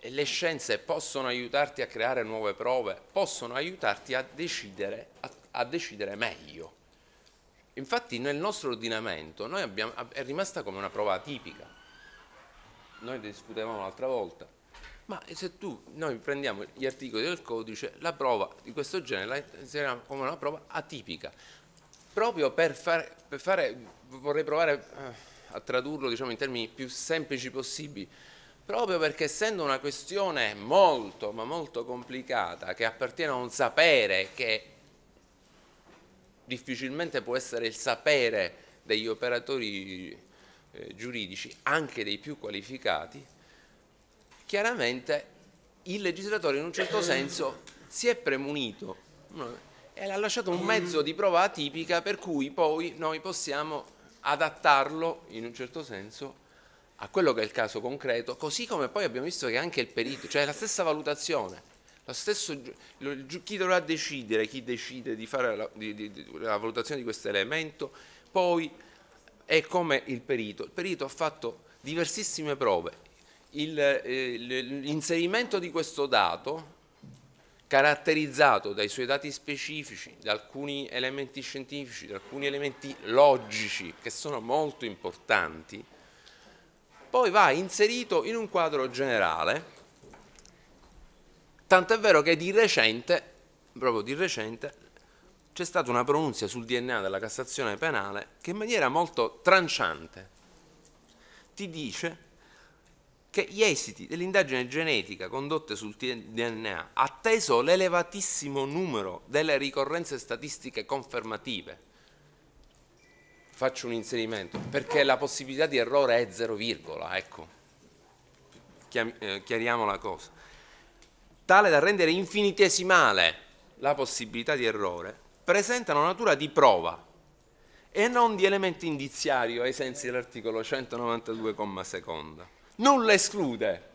le scienze possono aiutarti a creare nuove prove, possono aiutarti a decidere, a, a decidere meglio. Infatti nel nostro ordinamento abbiamo, è rimasta come una prova atipica. Noi discutevamo l'altra volta ma se tu, noi prendiamo gli articoli del codice, la prova di questo genere la inseriamo come una prova atipica, proprio per fare, per fare vorrei provare eh, a tradurlo diciamo, in termini più semplici possibili, proprio perché essendo una questione molto, ma molto complicata, che appartiene a un sapere che difficilmente può essere il sapere degli operatori eh, giuridici, anche dei più qualificati, chiaramente il legislatore in un certo senso si è premunito e ha lasciato un mezzo di prova atipica per cui poi noi possiamo adattarlo in un certo senso a quello che è il caso concreto, così come poi abbiamo visto che anche il perito, cioè la stessa valutazione, lo stesso, chi dovrà decidere, chi decide di fare la, di, di, la valutazione di questo elemento, poi è come il perito, il perito ha fatto diversissime prove, eh, l'inserimento di questo dato caratterizzato dai suoi dati specifici, da alcuni elementi scientifici, da alcuni elementi logici che sono molto importanti, poi va inserito in un quadro generale, tant'è vero che di recente, proprio di recente, c'è stata una pronuncia sul DNA della Cassazione Penale che in maniera molto tranciante ti dice che gli esiti dell'indagine genetica condotte sul DNA, atteso l'elevatissimo numero delle ricorrenze statistiche confermative, faccio un inserimento, perché la possibilità di errore è 0, ecco, eh, chiariamo la cosa, tale da rendere infinitesimale la possibilità di errore, presentano natura di prova e non di elemento indiziario ai sensi dell'articolo 192, seconda nulla esclude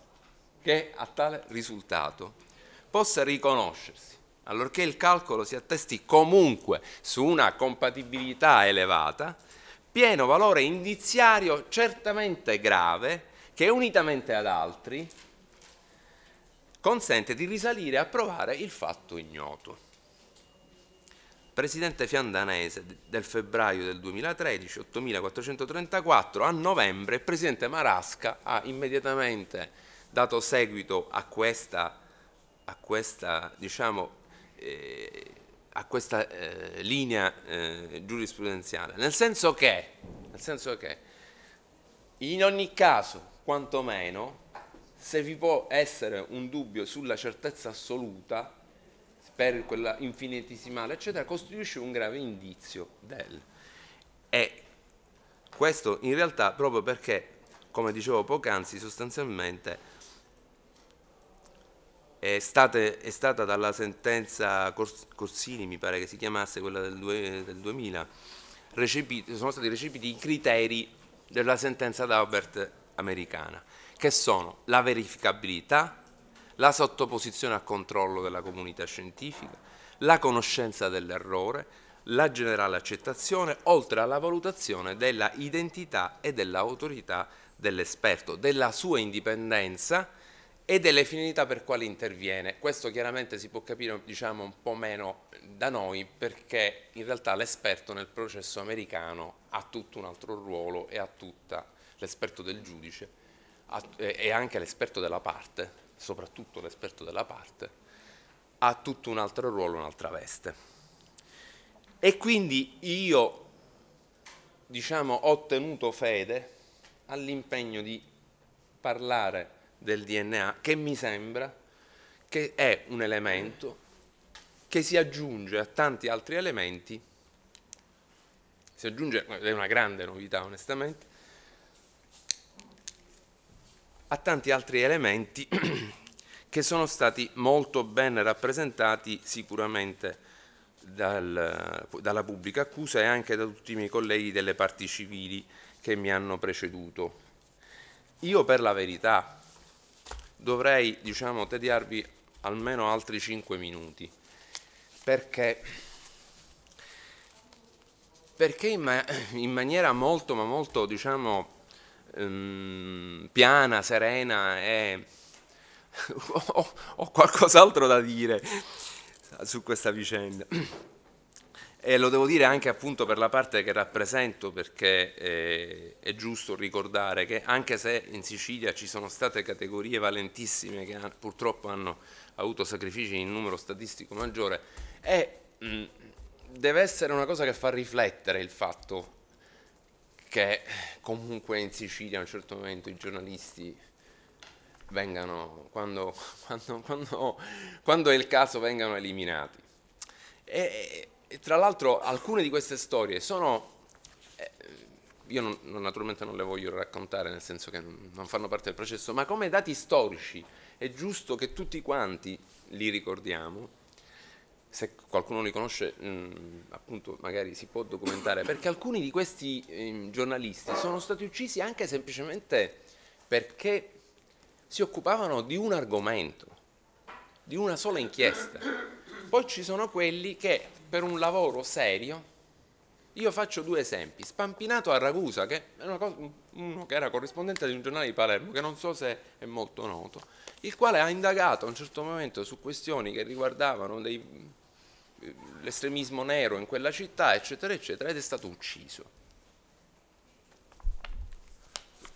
che a tale risultato possa riconoscersi, allorché il calcolo si attesti comunque su una compatibilità elevata, pieno valore indiziario certamente grave che unitamente ad altri consente di risalire a provare il fatto ignoto presidente fiandanese del febbraio del 2013, 8434, a novembre il presidente Marasca ha immediatamente dato seguito a questa, a questa, diciamo, eh, a questa eh, linea eh, giurisprudenziale, nel senso, che, nel senso che in ogni caso, quantomeno, se vi può essere un dubbio sulla certezza assoluta, per quella infinitesimale, eccetera, costituisce un grave indizio del. E questo in realtà proprio perché, come dicevo poc'anzi, sostanzialmente è, state, è, stata dalla sentenza Corsini, mi pare che si chiamasse quella del, due, del 2000, recepiti, sono stati recepiti i criteri della sentenza Daubert americana, che sono la verificabilità, la sottoposizione a controllo della comunità scientifica, la conoscenza dell'errore, la generale accettazione, oltre alla valutazione della identità e dell'autorità dell'esperto, della sua indipendenza e delle finalità per quali interviene. Questo chiaramente si può capire diciamo, un po' meno da noi perché in realtà l'esperto nel processo americano ha tutto un altro ruolo e ha tutta l'esperto del giudice e anche l'esperto della parte soprattutto l'esperto della parte, ha tutto un altro ruolo, un'altra veste. E quindi io, diciamo, ho tenuto fede all'impegno di parlare del DNA che mi sembra che è un elemento che si aggiunge a tanti altri elementi, si aggiunge, è una grande novità onestamente, a tanti altri elementi (clears throat) che sono stati molto ben rappresentati sicuramente dal, dalla pubblica accusa e anche da tutti i miei colleghi delle parti civili che mi hanno preceduto. Io per la verità dovrei diciamo, tediarvi almeno altri 5 minuti perché, perché in, ma in, maniera molto ma molto diciamo, um, piana, serena e (laughs) ho, ho qualcos'altro da dire su questa vicenda. E lo devo dire anche appunto per la parte che rappresento, perché eh, è giusto ricordare che anche se in Sicilia ci sono state categorie valentissime che han, purtroppo hanno avuto sacrifici in numero statistico maggiore, è, mh, mm, deve essere una cosa che fa riflettere il fatto che comunque in Sicilia a un certo momento i giornalisti vengano, quando, (laughs) quando, quando, quando è il caso, vengano eliminati. E, e tra l'altro alcune di queste storie sono, eh, io non, non, naturalmente non le voglio raccontare nel senso che non fanno parte del processo, ma come dati storici è giusto che tutti quanti li ricordiamo se qualcuno li conosce, mh, mm, appunto, magari si può documentare, perché alcuni di questi eh, giornalisti sono stati uccisi anche semplicemente perché si occupavano di un argomento, di una sola inchiesta. Poi ci sono quelli che per un lavoro serio, io faccio due esempi, Spampinato a Ragusa, che è una cosa, uno che era corrispondente di un giornale di Palermo, che non so se è molto noto, il quale ha indagato a un certo momento su questioni che riguardavano dei l'estremismo nero in quella città, eccetera, eccetera, ed è stato ucciso.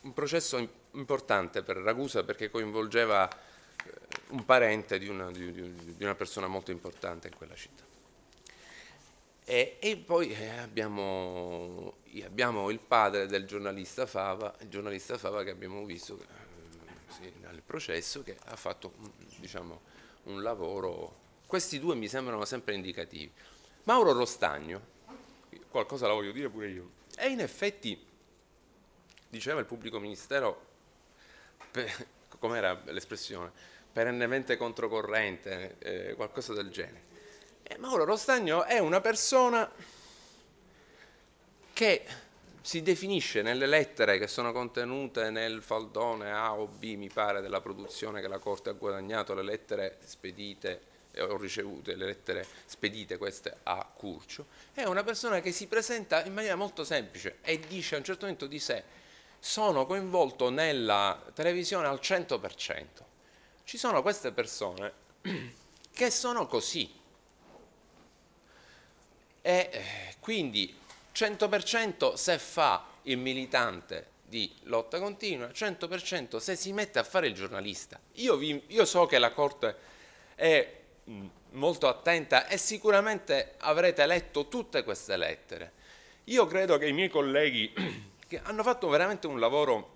Un processo importante per Ragusa perché coinvolgeva eh, un parente di una, di, di una persona molto importante in quella città. E, e poi eh, abbiamo, abbiamo, il padre del giornalista Fava, il giornalista Fava che abbiamo visto eh, sì, nel processo, che ha fatto diciamo, un lavoro questi due mi sembrano sempre indicativi. Mauro Rostagno, qualcosa la voglio dire pure io, e in effetti, diceva il pubblico ministero, per, com'era l'espressione, perennemente controcorrente, eh, qualcosa del genere. E Mauro Rostagno è una persona che si definisce nelle lettere che sono contenute nel faldone A o B, mi pare, della produzione che la Corte ha guadagnato, le lettere spedite eh, ho ricevuto le lettere spedite queste a Curcio, è una persona che si presenta in maniera molto semplice e dice a un certo momento di sé sono coinvolto nella televisione al 100%. Ci sono queste persone (clears throat) che sono così. E eh, quindi 100% se fa il militante di lotta continua, 100% se si mette a fare il giornalista. Io, vi, io so che la Corte è Mm, molto attenta e sicuramente avrete letto tutte queste lettere. Io credo che i miei colleghi (clears throat) che hanno fatto veramente un lavoro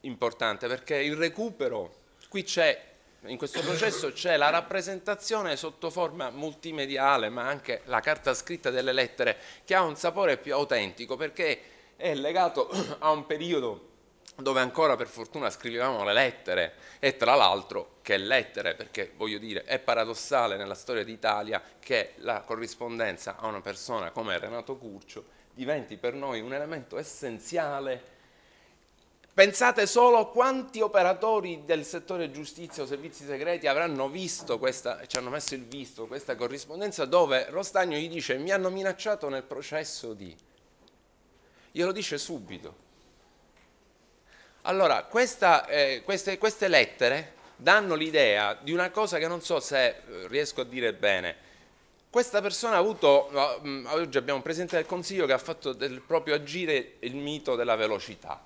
importante perché il recupero, qui c'è, in questo processo c'è la rappresentazione sotto forma multimediale ma anche la carta scritta delle lettere che ha un sapore più autentico perché è legato (clears throat) a un periodo dove ancora per fortuna scrivevamo le lettere e tra l'altro che lettere, perché voglio dire è paradossale nella storia d'Italia che la corrispondenza a una persona come Renato Curcio diventi per noi un elemento essenziale. Pensate solo quanti operatori del settore giustizia o servizi segreti avranno visto questa, ci hanno messo il visto, questa corrispondenza dove Rostagno gli dice mi hanno minacciato nel processo di... Glielo dice subito allora, questa, eh, queste, queste, lettere danno l'idea di una cosa che non so se eh, riesco a dire bene. Questa persona ha avuto, mm, oggi abbiamo un Presidente del Consiglio che ha fatto del proprio agire il mito della velocità.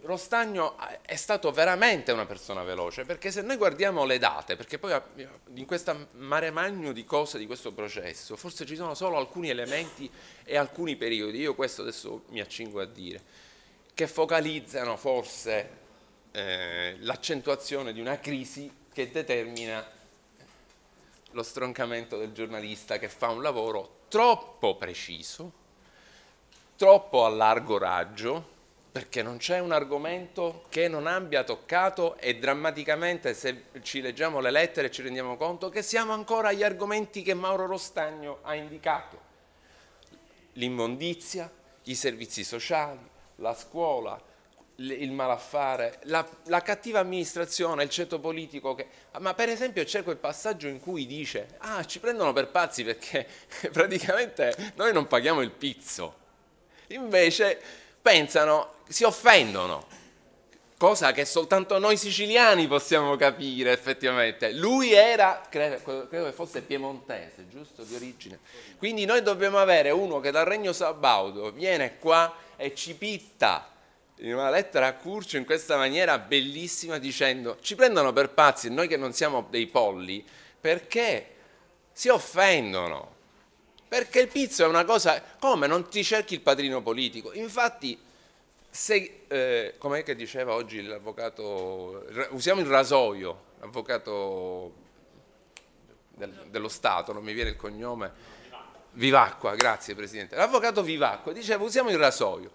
Rostagno eh, è stato veramente una persona veloce, perché se noi guardiamo le date, perché poi eh, in questo mare magno di cose di questo processo, forse ci sono solo alcuni elementi e alcuni periodi, io questo adesso mi accingo a dire che focalizzano forse eh, l'accentuazione di una crisi che determina lo stroncamento del giornalista che fa un lavoro troppo preciso, troppo a largo raggio, perché non c'è un argomento che non abbia toccato e drammaticamente se ci leggiamo le lettere ci rendiamo conto che siamo ancora agli argomenti che Mauro Rostagno ha indicato. L'immondizia, i servizi sociali, la scuola, il malaffare, la, la, cattiva amministrazione, il ceto politico. Che, ma per esempio c'è quel passaggio in cui dice, ah ci prendono per pazzi perché (laughs) praticamente noi non paghiamo il pizzo. Invece pensano, si offendono cosa che soltanto noi siciliani possiamo capire effettivamente. Lui era, credo, che fosse piemontese, giusto, di origine. Quindi noi dobbiamo avere uno che dal Regno Sabaudo viene qua e ci pitta in una lettera a Curcio in questa maniera bellissima dicendo ci prendono per pazzi, noi che non siamo dei polli, perché si offendono. Perché il pizzo è una cosa... Come? Non ti cerchi il padrino politico. Infatti se, eh, com'è che diceva oggi l'avvocato, usiamo il rasoio, l'avvocato del, dello Stato, non mi viene il cognome, Vivacqua, grazie Presidente, l'avvocato Vivacqua diceva usiamo il rasoio,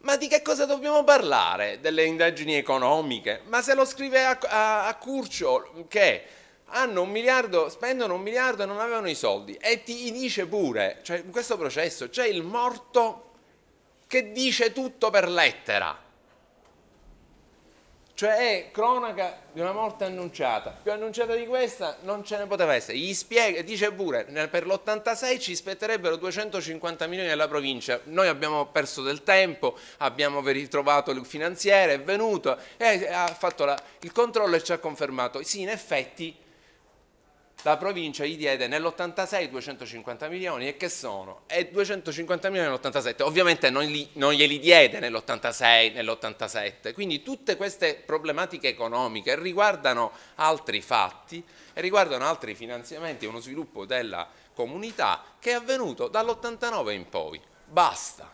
ma di che cosa dobbiamo parlare? Delle indagini economiche? Ma se lo scrive a, a, a Curcio che hanno un miliardo, spendono un miliardo e non avevano i soldi e ti dice pure, cioè in questo processo c'è il morto che dice tutto per lettera. Cioè è cronaca di una morte annunciata. Più annunciata di questa non ce ne poteva essere. Gli spiega, dice pure, per l'86 ci spetterebbero 250 milioni alla provincia. Noi abbiamo perso del tempo, abbiamo ritrovato il finanziere, è venuto, e eh, ha fatto la, il controllo e ci ha confermato. Sì, in effetti la provincia gli diede nell'86 250 milioni e che sono? E 250 milioni nell'87, ovviamente non, li, non glieli diede nell'86, nell'87, quindi tutte queste problematiche economiche riguardano altri fatti e riguardano altri finanziamenti e uno sviluppo della comunità che è avvenuto dall'89 in poi, basta,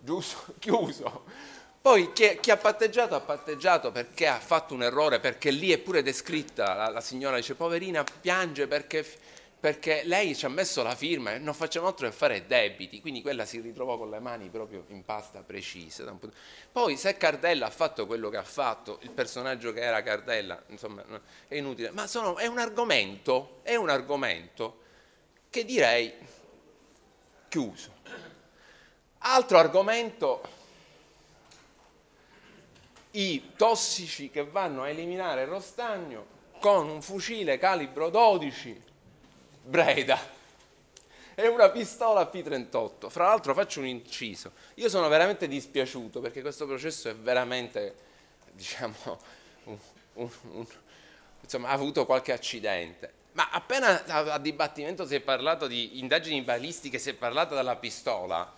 giusto, (laughs) chiuso. Poi chi, chi, ha patteggiato ha patteggiato perché ha fatto un errore, perché lì è pure descritta, la, la signora dice poverina piange perché, perché lei ci ha messo la firma e non facciamo altro che fare debiti, quindi quella si ritrovò con le mani proprio in pasta precisa. Poi se Cardella ha fatto quello che ha fatto, il personaggio che era Cardella, insomma è inutile, ma sono, è un argomento, è un argomento che direi chiuso. Altro argomento i tossici che vanno a eliminare il rostagno con un fucile calibro 12 Breda e una pistola P38. Fra l'altro faccio un inciso, io sono veramente dispiaciuto perché questo processo è veramente, diciamo, un, un, un, insomma, ha avuto qualche accidente. Ma appena a, a dibattimento si è parlato di indagini balistiche, si è parlato della pistola,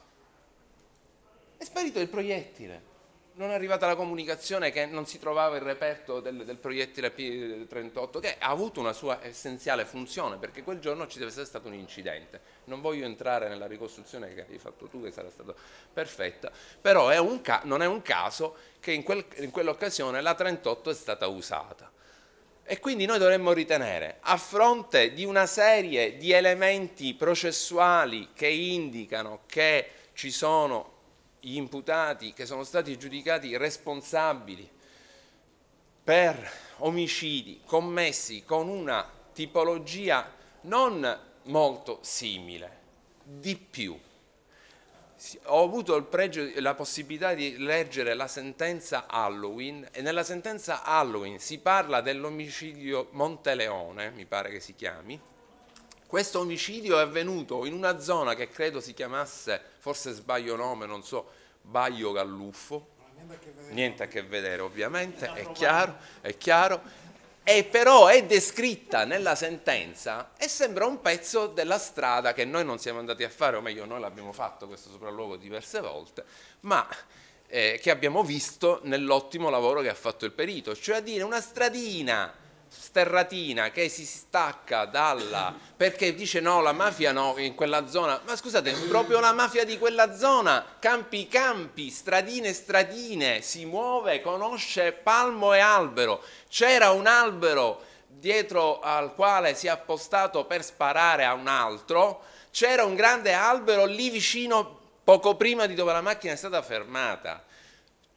è sparito il proiettile non è arrivata la comunicazione che non si trovava il reperto del, del proiettile P38 che ha avuto una sua essenziale funzione perché quel giorno ci deve essere stato un incidente. Non voglio entrare nella ricostruzione che hai fatto tu che sarà stata perfetta, però è non è un caso che in, quel, in quell'occasione la 38 è stata usata. E quindi noi dovremmo ritenere, a fronte di una serie di elementi processuali che indicano che ci sono gli imputati che sono stati giudicati responsabili per omicidi commessi con una tipologia non molto simile, di più. Ho avuto pregio, la possibilità di leggere la sentenza Halloween e nella sentenza Halloween si parla dell'omicidio Monteleone, mi pare che si chiami. Questo omicidio è avvenuto in una zona che credo si chiamasse, forse sbaglio nome, non so, Baglio Galluffo, niente a che vedere ovviamente, è chiaro, è chiaro, e però è descritta nella sentenza e sembra un pezzo della strada che noi non siamo andati a fare, o meglio noi l'abbiamo fatto questo sopralluogo diverse volte, ma eh, che abbiamo visto nell'ottimo lavoro che ha fatto il perito, cioè a dire una stradina sterratina che si stacca dalla perché dice no la mafia no in quella zona ma scusate proprio la mafia di quella zona campi campi stradine stradine si muove conosce palmo e albero c'era un albero dietro al quale si è appostato per sparare a un altro c'era un grande albero lì vicino poco prima di dove la macchina è stata fermata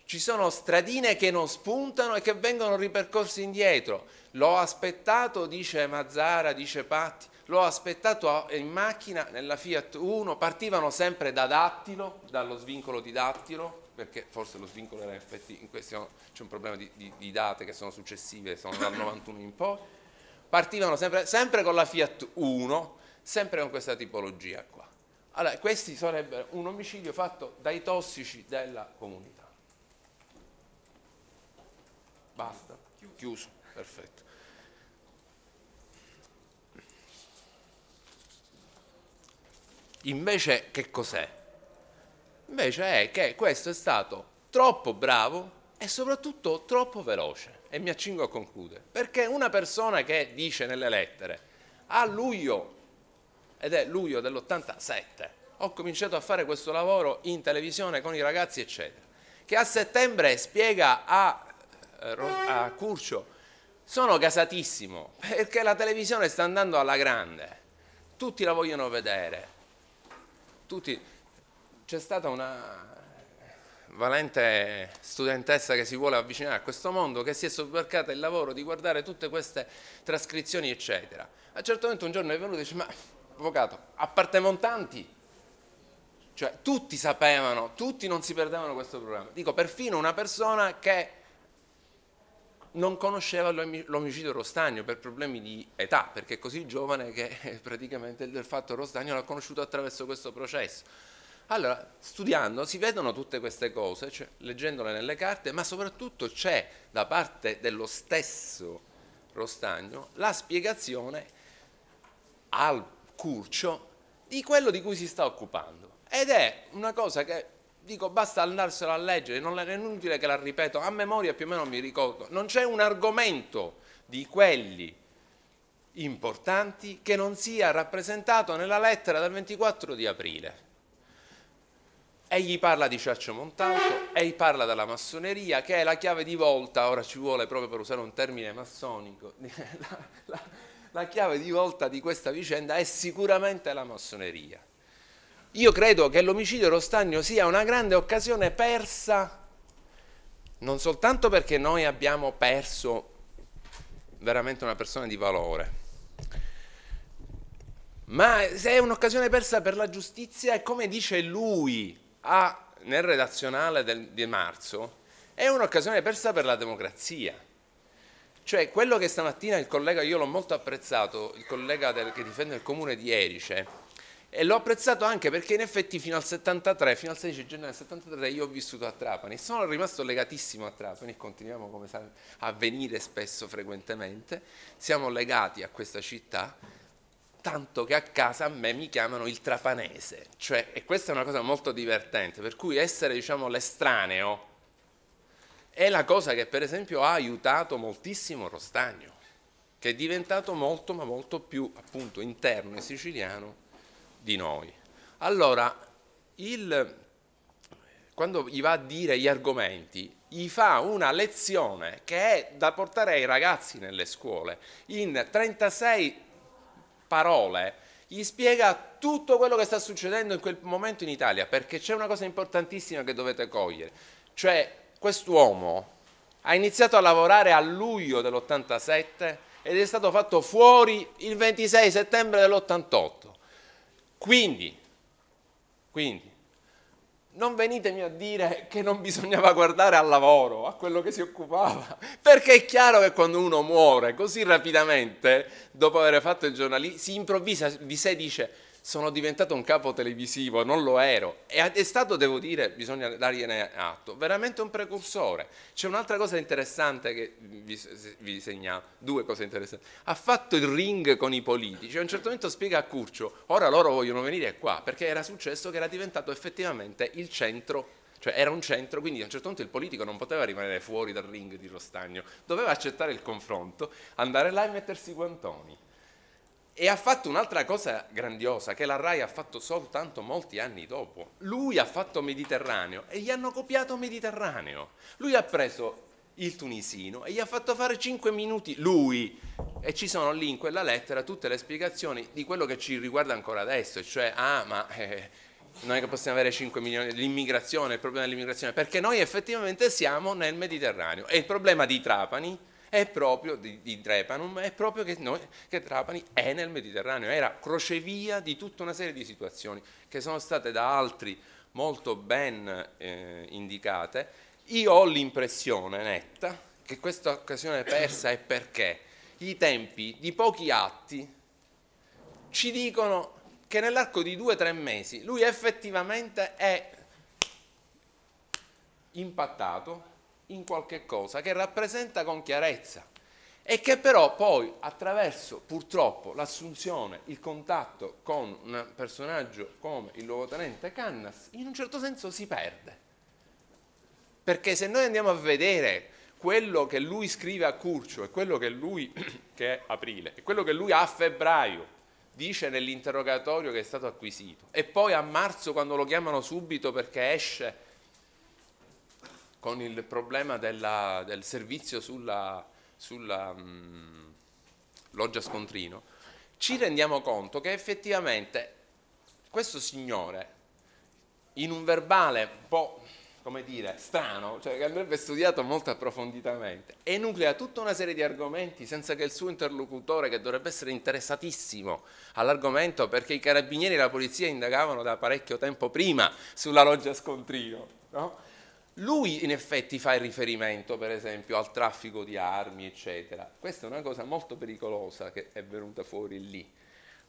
ci sono stradine che non spuntano e che vengono ripercorse indietro. L'ho aspettato, dice Mazzara, dice Patti, l'ho aspettato in macchina nella Fiat 1, partivano sempre da dattilo, dallo svincolo di dattilo, perché forse lo svincolo era FT, in questione c'è un problema di, di, di, date che sono successive, sono dal 91 in poi, partivano sempre, sempre, con la Fiat 1, sempre con questa tipologia qua. Allora, questi sarebbero un omicidio fatto dai tossici della comunità. Basta? Chiuso. Chiuso. Perfetto. Invece che cos'è? Invece è che questo è stato troppo bravo e soprattutto troppo veloce. E mi accingo a concludere. Perché una persona che dice nelle lettere a ah, luglio, ed è luglio dell'87, ho cominciato a fare questo lavoro in televisione con i ragazzi, eccetera, che a settembre spiega a a Curcio, sono gasatissimo perché la televisione sta andando alla grande, tutti la vogliono vedere, tutti... c'è stata una valente studentessa che si vuole avvicinare a questo mondo, che si è sobbarcata il lavoro di guardare tutte queste trascrizioni, eccetera. A un certo momento un giorno è venuto e dice, ma avvocato, a parte Montanti, cioè tutti sapevano, tutti non si perdevano questo programma. Dico, perfino una persona che non conosceva l'omicidio Rostagno per problemi di età, perché è così giovane che (laughs) praticamente il fatto Rostagno l'ha conosciuto attraverso questo processo. Allora, studiando si vedono tutte queste cose, cioè, leggendole nelle carte, ma soprattutto c'è da parte dello stesso Rostagno la spiegazione al Curcio di quello di cui si sta occupando. Ed è una cosa che dico basta andarsela a leggere, non è inutile che la ripeto, a memoria più o meno mi ricordo, non c'è un argomento di quelli importanti che non sia rappresentato nella lettera del 24 di aprile. Egli parla di Ciaccio Montalto, egli parla della massoneria che è la chiave di volta, ora ci vuole proprio per usare un termine massonico, (laughs) la, la, la chiave di volta di questa vicenda è sicuramente la massoneria. Io credo che l'omicidio Rostagno sia una grande occasione persa, non soltanto perché noi abbiamo perso veramente una persona di valore, ma è un'occasione persa per la giustizia e come dice lui a, nel redazionale del, di marzo, è un'occasione persa per la democrazia. Cioè quello che stamattina il collega, io l'ho molto apprezzato, il collega del, che difende il comune di Erice, e l'ho apprezzato anche perché in effetti fino al 73, fino al 16 gennaio del 73 io ho vissuto a Trapani, sono rimasto legatissimo a Trapani e continuiamo come sa avvenire spesso frequentemente, siamo legati a questa città tanto che a casa a me mi chiamano il trapanese, cioè, e questa è una cosa molto divertente, per cui essere diciamo l'estraneo è la cosa che per esempio ha aiutato moltissimo Rostagno, che è diventato molto ma molto più appunto interno e siciliano di noi. Allora, il, quando gli va a dire gli argomenti, gli fa una lezione che è da portare ai ragazzi nelle scuole. In 36 parole gli spiega tutto quello che sta succedendo in quel momento in Italia, perché c'è una cosa importantissima che dovete cogliere, cioè quest'uomo ha iniziato a lavorare a luglio dell'87 ed è stato fatto fuori il 26 settembre dell'88. Quindi, quindi, non venitemi a dire che non bisognava guardare al lavoro, a quello che si occupava, (laughs) perché è chiaro che quando uno muore così rapidamente, dopo aver fatto il giornalista, si improvvisa vi si dice sono diventato un capo televisivo, non lo ero. è stato, devo dire, bisogna dargliene atto, veramente un precursore. C'è un'altra cosa interessante che vi, vi segnalo, due cose interessanti. Ha fatto il ring con i politici, a un certo momento spiega a Curcio, ora loro vogliono venire qua, perché era successo che era diventato effettivamente il centro cioè era un centro, quindi a un certo punto il politico non poteva rimanere fuori dal ring di Rostagno, doveva accettare il confronto, andare là e mettersi i guantoni. E ha fatto un'altra cosa grandiosa che la RAI ha fatto soltanto molti anni dopo. Lui ha fatto Mediterraneo e gli hanno copiato Mediterraneo. Lui ha preso il tunisino e gli ha fatto fare 5 minuti lui e ci sono lì in quella lettera tutte le spiegazioni di quello che ci riguarda ancora adesso, cioè ah ma eh, non è che possiamo avere 5 milioni, l'immigrazione, il problema dell'immigrazione, perché noi effettivamente siamo nel Mediterraneo e il problema di Trapani è proprio di, di Trepanum, è proprio che, noi, che Trapani è nel Mediterraneo, era crocevia di tutta una serie di situazioni che sono state da altri molto ben eh, indicate. Io ho l'impressione netta che questa occasione persa è perché i tempi di pochi atti ci dicono che nell'arco di due o tre mesi lui effettivamente è impattato, in qualche cosa che rappresenta con chiarezza e che però poi attraverso purtroppo l'assunzione, il contatto con un personaggio come il luogotenente Cannas in un certo senso si perde. Perché se noi andiamo a vedere quello che lui scrive a Curcio e quello che lui, (clears throat) che è aprile, e quello che lui a febbraio dice nell'interrogatorio che è stato acquisito e poi a marzo quando lo chiamano subito perché esce con il problema della, del servizio sulla, sulla mh, mm, loggia scontrino, ci rendiamo conto che effettivamente questo signore, in un verbale un po' come dire, strano, cioè che andrebbe studiato molto approfonditamente, enuclea tutta una serie di argomenti senza che il suo interlocutore, che dovrebbe essere interessatissimo all'argomento, perché i carabinieri e la polizia indagavano da parecchio tempo prima sulla loggia Scontrino, no? Lui in effetti fa il riferimento per esempio al traffico di armi eccetera, questa è una cosa molto pericolosa che è venuta fuori lì,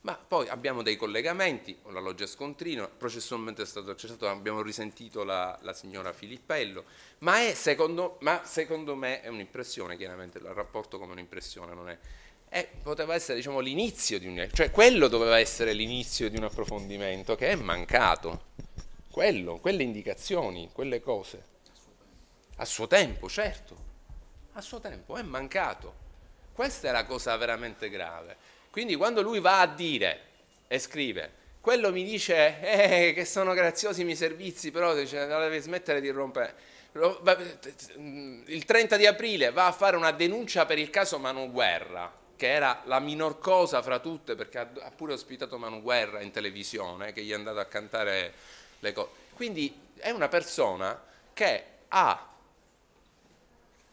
ma poi abbiamo dei collegamenti, la loggia Scontrino, processualmente è stato accertato, abbiamo risentito la, la signora Filippello, ma, è, secondo, ma secondo, me è un'impressione, chiaramente il rapporto come un'impressione non è. è poteva essere diciamo, l'inizio di un... cioè quello doveva essere l'inizio di un approfondimento che è mancato, quello, quelle indicazioni, quelle cose. A suo tempo, certo, a suo tempo, è mancato. Questa è la cosa veramente grave. Quindi quando lui va a dire e scrive, quello mi dice eh, che sono graziosi i miei servizi, però dice, devi smettere di rompere. Mm, il 30 di aprile va a fare una denuncia per il caso Manu Guerra, che era la minor cosa fra tutte, perché ha pure ospitato Manu Guerra in televisione, che gli è andato a cantare le cose. Quindi è una persona che ha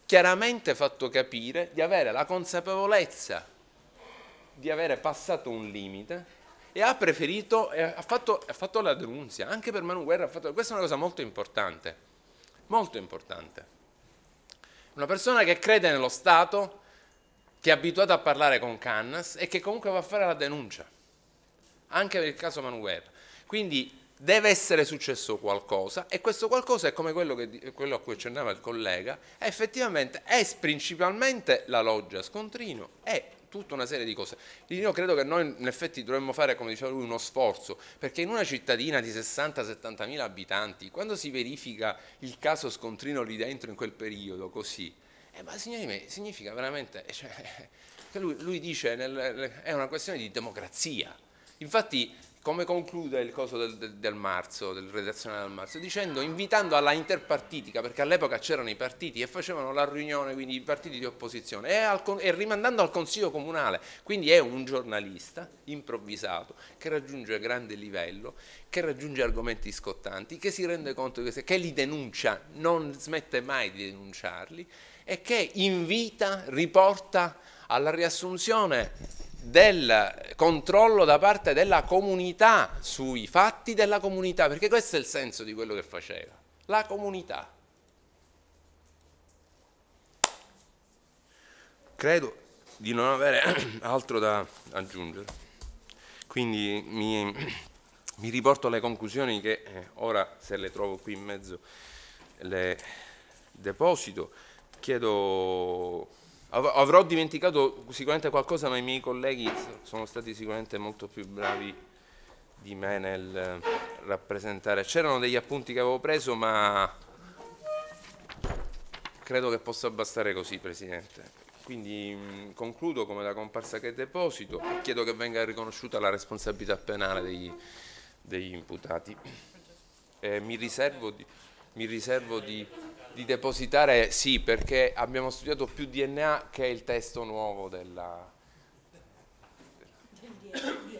chiaramente fatto capire di avere la consapevolezza di avere passato un limite e ha preferito, ha, fatto, ha, fatto, la denuncia, anche per Manu Guerra ha fatto, questa è una cosa molto importante, molto importante. Una persona che crede nello Stato, che è abituata a parlare con Cannas e che comunque va a fare la denuncia, anche per il caso Manu Guerra. Quindi deve essere successo qualcosa e questo qualcosa è come quello, che, quello a cui accennava il collega, effettivamente è principalmente la loggia Scontrino e tutta una serie di cose. Io credo che noi in effetti dovremmo fare, come diceva lui, uno sforzo, perché in una cittadina di 60-70 mila abitanti, quando si verifica il caso scontrino lì dentro in quel periodo così, eh, ma signori miei, significa veramente, eh, cioè, (laughs) lui, lui, dice, nel, è una questione di democrazia. Infatti come conclude il coso del, del, del marzo, del redazionale del marzo? Dicendo, invitando alla interpartitica, perché all'epoca c'erano i partiti e facevano la riunione, quindi i partiti di opposizione, e, al, e, rimandando al Consiglio Comunale, quindi è un giornalista improvvisato che raggiunge grande livello, che raggiunge argomenti scottanti, che si rende conto di che, che li denuncia, non smette mai di denunciarli e che invita, riporta alla riassunzione del controllo da parte della comunità sui fatti della comunità, perché questo è il senso di quello che faceva, la comunità. Credo di non avere (clears throat) altro da aggiungere, quindi mi, mi riporto alle conclusioni che eh, ora se le trovo qui in mezzo le deposito, chiedo avrò dimenticato sicuramente qualcosa, ma i miei colleghi sono stati sicuramente molto più bravi di me nel rappresentare. C'erano degli appunti che avevo preso, ma credo che possa bastare così, Presidente. Quindi mm, concludo come la comparsa che deposito e chiedo che venga riconosciuta la responsabilità penale degli, degli imputati. Eh, mi riservo di, mi riservo di di depositare sì, perché abbiamo studiato più DNA che il testo nuovo della... Del DNA.